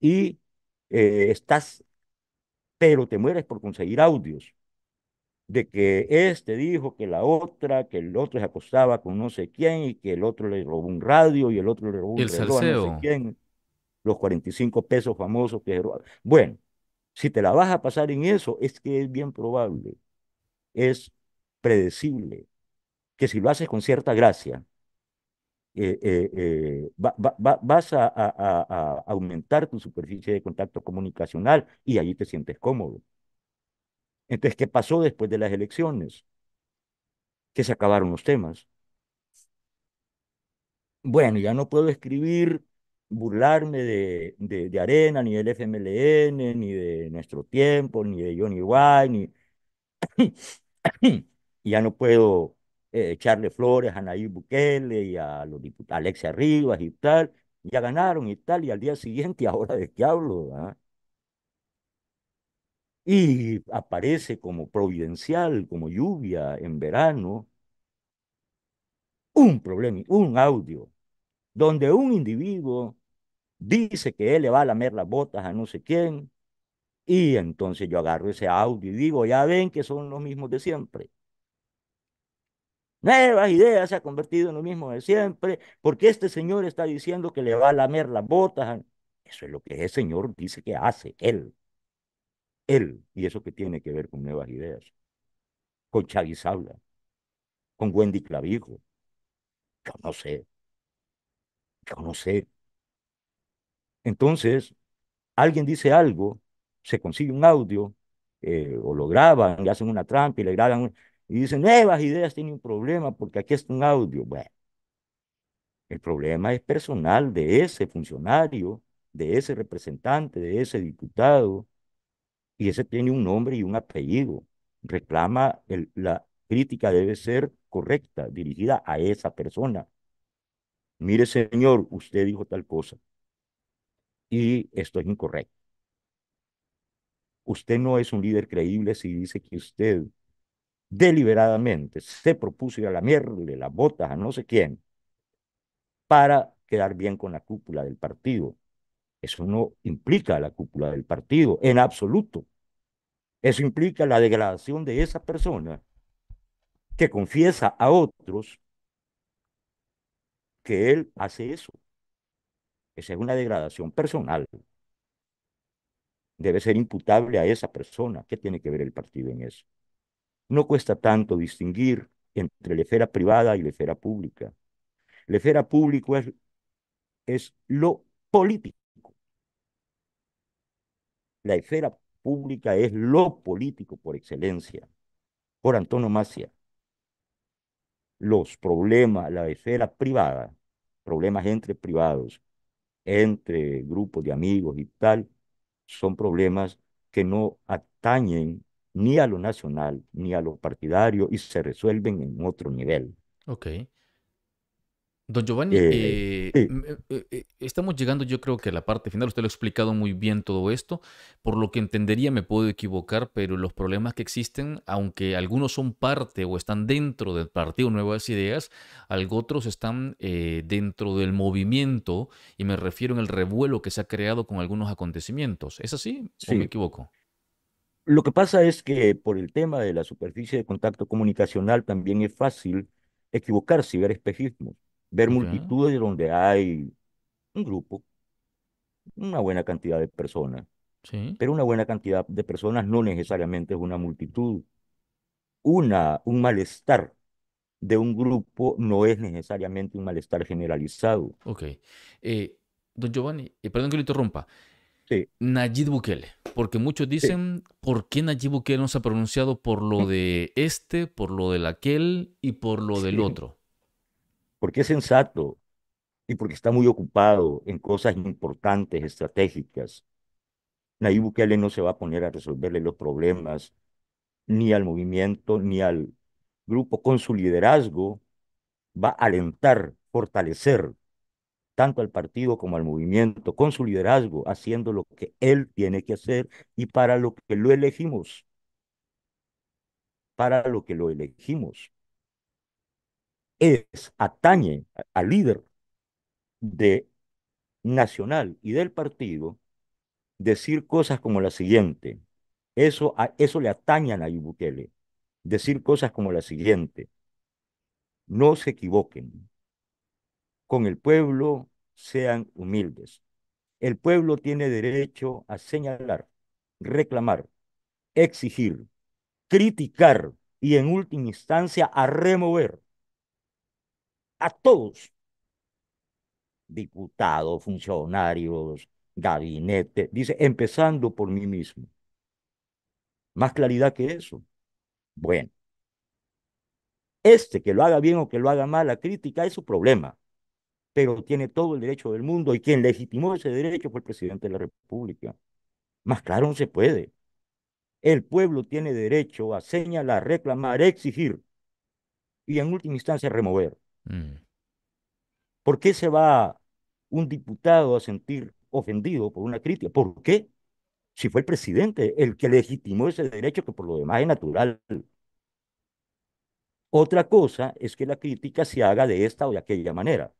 y eh, estás, pero te mueres por conseguir audios de que este dijo que la otra, que el otro se acostaba con no sé quién y que el otro le robó un radio y el otro le robó un el y no sé quién, los 45 pesos famosos que Bueno, si te la vas a pasar en eso, es que es bien probable, es predecible, que si lo haces con cierta gracia, eh, eh, eh, vas a, aumentar tu superficie de contacto comunicacional y allí te sientes cómodo. Entonces, ¿qué pasó después de las elecciones? Que se acabaron los temas. Bueno, ya no puedo escribir, burlarme de, de Arena, ni del FMLN, ni de Nuestro Tiempo, ni de Johnny White, ni... ya no puedo eh, echarle Flores, a Nayib Bukele y a los diputados, Alexia Rivas y tal, ya ganaron y tal, y al día siguiente, ahora de qué hablo, ¿ah? Y aparece como providencial, como lluvia en verano, un problema, un audio, donde un individuo dice que él le va a lamer las botas a no sé quién, y entonces yo agarro ese audio y digo, ya ven que son los mismos de siempre nuevas ideas, se ha convertido en lo mismo de siempre, porque este señor está diciendo que le va a lamer las botas. Eso es lo que ese señor dice que hace, él. Él. Y eso que tiene que ver con nuevas ideas. Con habla con Wendy Clavijo. Yo no sé. Yo no sé. Entonces, alguien dice algo, se consigue un audio, eh, o lo graban, le hacen una trampa y le graban y dice nuevas eh, ideas tienen un problema porque aquí está un audio. Bueno, el problema es personal de ese funcionario, de ese representante, de ese diputado, y ese tiene un nombre y un apellido. Reclama, el, la crítica debe ser correcta, dirigida a esa persona. Mire, señor, usted dijo tal cosa y esto es incorrecto. Usted no es un líder creíble si dice que usted deliberadamente se propuso ir a la le las botas a no sé quién para quedar bien con la cúpula del partido. Eso no implica la cúpula del partido en absoluto. Eso implica la degradación de esa persona que confiesa a otros que él hace eso. Esa es una degradación personal. Debe ser imputable a esa persona. ¿Qué tiene que ver el partido en eso? No cuesta tanto distinguir entre la esfera privada y la esfera pública. La esfera pública es, lo político. La esfera pública es lo político por excelencia, por antonomasia. Los problemas, la esfera privada, problemas entre privados, entre grupos de amigos y tal, son problemas que no atañen ni a lo nacional, ni a lo partidario y se resuelven en otro nivel. Ok. Don Giovanni, eh, eh, eh, estamos llegando yo creo que a la parte final, usted lo ha explicado muy bien todo esto, por lo que entendería me puedo equivocar, pero los problemas que existen, aunque algunos son parte o están dentro del partido Nuevas Ideas, otros están dentro del movimiento y me refiero en el revuelo que se ha creado con algunos acontecimientos. ¿Es así Si o me equivoco? Lo que pasa es que por el tema de la superficie de contacto comunicacional también es fácil equivocarse y ver espejismos, ver multitudes donde hay un grupo, una buena cantidad de personas. ¿Sí? Pero una buena cantidad de personas no necesariamente es una multitud. Una, un malestar de un grupo no es necesariamente un malestar generalizado. Ok. Eh, don Giovanni, eh, perdón que lo interrumpa. Nayib Bukele, porque muchos dicen, ¿por qué Nayib Bukele no se ha pronunciado por lo de este, por lo del aquel y por lo del otro? Porque es sensato y porque está muy ocupado en cosas importantes, estratégicas. Nayib Bukele no se va a poner a resolverle los problemas ni al movimiento ni al grupo con su liderazgo, va a alentar, fortalecer tanto al partido como al movimiento, con su liderazgo, haciendo lo que él tiene que hacer y para lo que lo elegimos. Para lo que lo elegimos. Es atañe al líder de nacional y del partido decir cosas como la siguiente. Eso, a, eso le atañe a Ibukele. Decir cosas como la siguiente. No se equivoquen con el pueblo sean humildes. El pueblo tiene derecho a señalar, reclamar, exigir, criticar y en última instancia a remover a todos, diputados, funcionarios, gabinete, dice, empezando por mí mismo. Más claridad que eso. Bueno, este que lo haga bien o que lo haga mal, la crítica es su problema pero tiene todo el derecho del mundo y quien legitimó ese derecho fue el presidente de la República. Más claro no se puede. El pueblo tiene derecho a señalar, reclamar, exigir y en última instancia remover. Mm. ¿Por qué se va un diputado a sentir ofendido por una crítica? ¿Por qué? Si fue el presidente el que legitimó ese derecho que por lo demás es natural. Otra cosa es que la crítica se haga de esta o de aquella manera.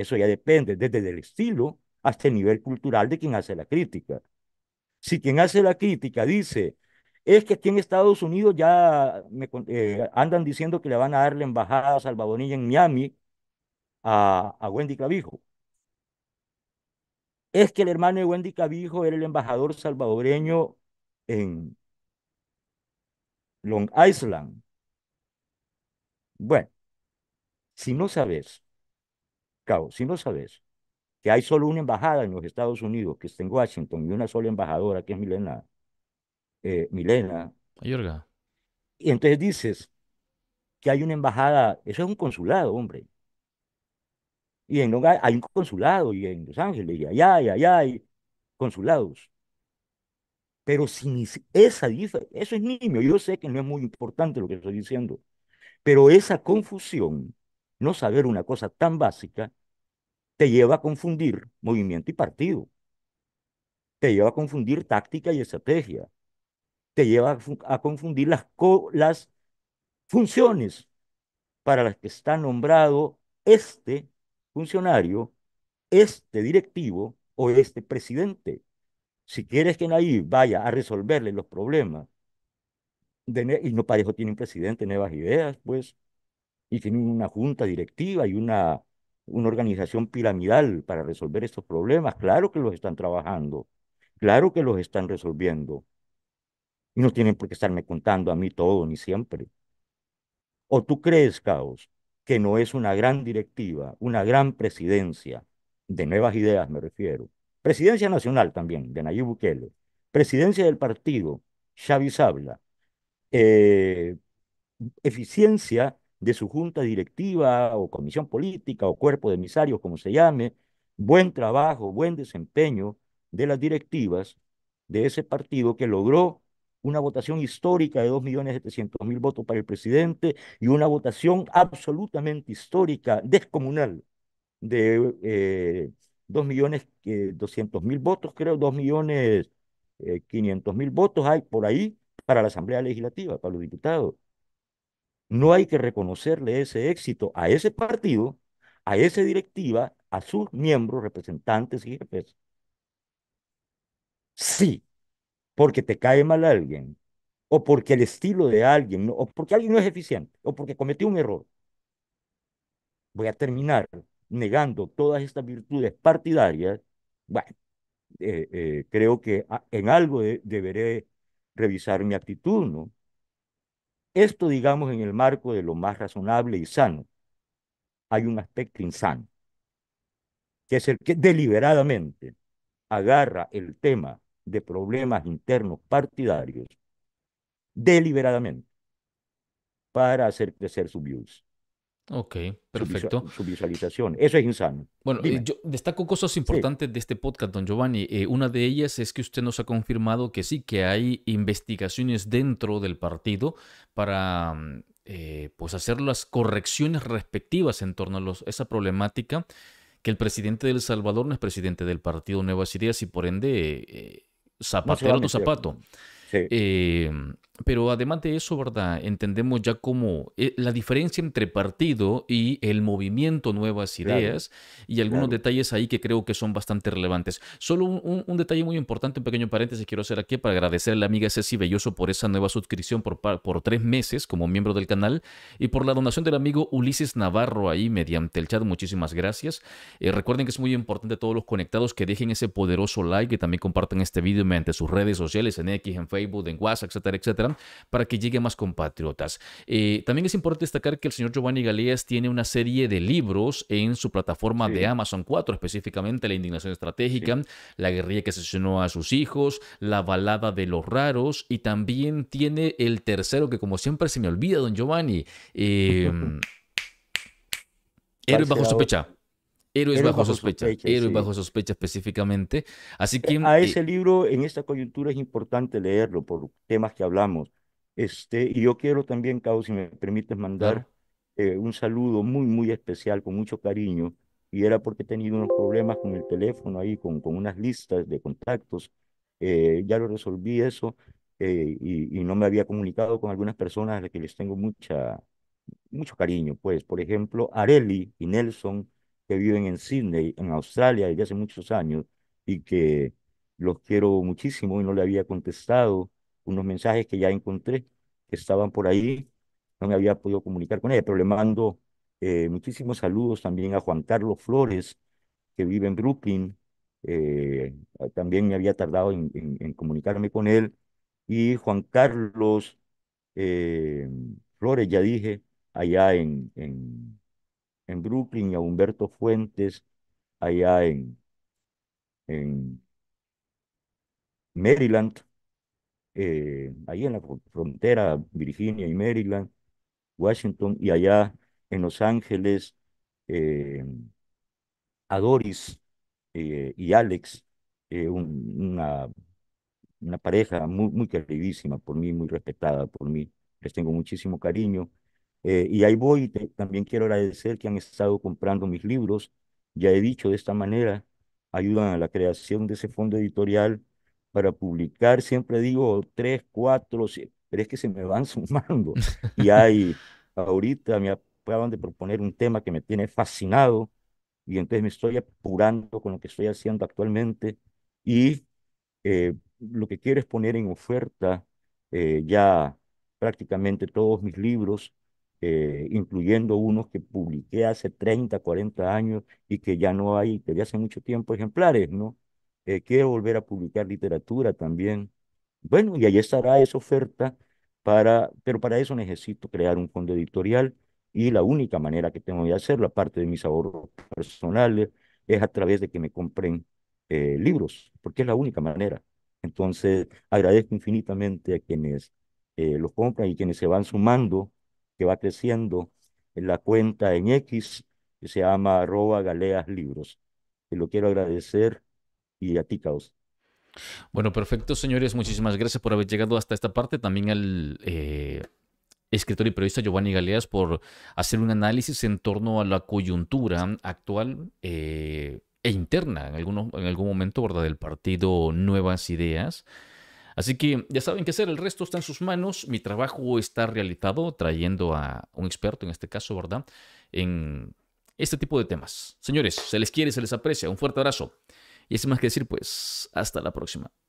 Eso ya depende desde el estilo hasta el nivel cultural de quien hace la crítica. Si quien hace la crítica dice, es que aquí en Estados Unidos ya me, eh, andan diciendo que le van a dar la embajada salvadoreña en Miami a, a Wendy Cabijo. Es que el hermano de Wendy Cabijo era el embajador salvadoreño en Long Island. Bueno, si no sabes si no sabes que hay solo una embajada en los Estados Unidos, que está en Washington, y una sola embajadora, que es Milena, eh, Milena. Y entonces dices que hay una embajada, eso es un consulado, hombre. Y en hay un consulado, y en Los Ángeles, y allá, y allá, y consulados. Pero si esa dice eso es niño, yo sé que no es muy importante lo que estoy diciendo, pero esa confusión, no saber una cosa tan básica, te lleva a confundir movimiento y partido, te lleva a confundir táctica y estrategia, te lleva a, confundir las, las funciones para las que está nombrado este funcionario, este directivo o este presidente. Si quieres que Nayib vaya a resolverle los problemas, y no parejo tiene un presidente, nuevas ideas, pues, y tiene una junta directiva y una una organización piramidal para resolver estos problemas. Claro que los están trabajando, claro que los están resolviendo. Y no tienen por qué estarme contando a mí todo, ni siempre. ¿O tú crees, Caos, que no es una gran directiva, una gran presidencia, de nuevas ideas me refiero, presidencia nacional también, de Nayib Bukele, presidencia del partido, Xavi habla eh, eficiencia de su junta directiva o comisión política o cuerpo de emisarios, como se llame, buen trabajo, buen desempeño de las directivas de ese partido que logró una votación histórica de 2.700.000 votos para el presidente y una votación absolutamente histórica, descomunal, de eh, 2.200.000 eh, votos, creo, 2.500.000 eh, votos hay por ahí para la Asamblea Legislativa, para los diputados. No hay que reconocerle ese éxito a ese partido, a esa directiva, a sus miembros, representantes y jefes. Sí, porque te cae mal alguien, o porque el estilo de alguien, o porque alguien no es eficiente, o porque cometió un error. Voy a terminar negando todas estas virtudes partidarias. Bueno, eh, eh, creo que ah, en algo deberé revisar mi actitud, ¿no? Esto, digamos, en el marco de lo más razonable y sano. Hay un aspecto insano, que es el que deliberadamente agarra el tema de problemas internos partidarios, deliberadamente, para hacer crecer su views. Ok, perfecto. Su, visualización. Eso es insano. Bueno, yo destaco cosas importantes de este podcast, don Giovanni. Eh, una de ellas es que usted nos ha confirmado que sí, que hay investigaciones dentro del partido para mm, eh, pues hacer las correcciones respectivas en torno a los, esa problemática que el presidente de El Salvador no es presidente del partido Nuevas Ideas y por ende eh, Zapatero no zapato. Sí pero además de eso, ¿verdad? Entendemos ya como eh, la diferencia entre partido y el movimiento Nuevas Ideas y algunos detalles ahí que creo que son bastante relevantes. Solo un, detalle muy importante, un pequeño paréntesis quiero hacer aquí para agradecer a la amiga Ceci Belloso por esa nueva suscripción por, por tres meses como miembro del canal y por la donación del amigo Ulises Navarro ahí mediante el chat. Muchísimas gracias. Eh, recuerden que es muy importante a todos los conectados que dejen ese poderoso like y también compartan este video mediante sus redes sociales en X, en Facebook, en WhatsApp, etcétera, etcétera para que llegue más compatriotas. Eh, también es importante destacar que el señor Giovanni Galeas tiene una serie de libros en su plataforma de Amazon 4, específicamente La Indignación Estratégica, La Guerrilla que asesinó a sus hijos, La Balada de los Raros y también tiene el tercero que como siempre se me olvida, don Giovanni. Eh, Héroe bajo sospecha. Héroes, bajo, sospecha. Héroes bajo sospecha específicamente. Así eh, que... A eh, ese libro en esta coyuntura es importante leerlo por temas que hablamos. Este, y yo quiero también, Cabo, si me permites mandar eh, un saludo muy, muy especial, con mucho cariño, y era porque he tenido unos problemas con el teléfono ahí, con, con unas listas de contactos. ya lo resolví eso y, no me había comunicado con algunas personas a las que les tengo mucha, mucho cariño. Pues, por ejemplo, Areli y Nelson que viven en Sydney, en Australia, desde hace muchos años, y que los quiero muchísimo y no le había contestado unos mensajes que ya encontré, que estaban por ahí, no me había podido comunicar con ella, pero le mando eh, muchísimos saludos también a Juan Carlos Flores, que vive en Brooklyn, eh, también me había tardado en, comunicarme con él, y Juan Carlos eh, Flores, ya dije, allá en, en en Brooklyn y a Humberto Fuentes allá en, en Maryland, eh, ahí en la frontera Virginia y Maryland, Washington y allá en Los Ángeles eh, a Doris eh, y Alex, una, una pareja muy, muy queridísima por mí, muy respetada por mí. Les tengo muchísimo cariño eh, y ahí voy, también quiero agradecer que han estado comprando mis libros. Ya he dicho, de esta manera ayudan a la creación de ese fondo editorial para publicar, siempre digo, tres, cuatro, pero es que se me van sumando. Y hay, ahorita me acaban de proponer un tema que me tiene fascinado y entonces me estoy apurando con lo que estoy haciendo actualmente y eh, lo que quiero es poner en oferta eh, ya prácticamente todos mis libros eh, incluyendo unos que publiqué hace 30, 40 años y que ya no hay, que ya hace mucho tiempo, ejemplares, ¿no? Eh, quiero volver a publicar literatura también. Bueno, y ahí estará esa oferta, para, pero para eso necesito crear un fondo editorial y la única manera que tengo de hacerlo, aparte de mis ahorros personales, es a través de que me compren eh, libros, porque es la única manera. Entonces, agradezco infinitamente a quienes los compran y quienes se van sumando que va creciendo en la cuenta en X que se llama arroba galeas libros. Te lo quiero agradecer y a ti, Caos. Bueno, perfecto, señores. Muchísimas gracias por haber llegado hasta esta parte. También al eh, escritor y periodista Giovanni Galeas por hacer un análisis en torno a la coyuntura actual eh, e interna, en, alguno en algún momento, ¿verdad? del partido Nuevas Ideas. Así que ya saben qué hacer, el resto está en sus manos, mi trabajo está realizado trayendo a un experto, en este caso, ¿verdad? En este tipo de temas. Señores, se les quiere, se les aprecia, un fuerte abrazo. Y sin más que decir, pues, hasta la próxima.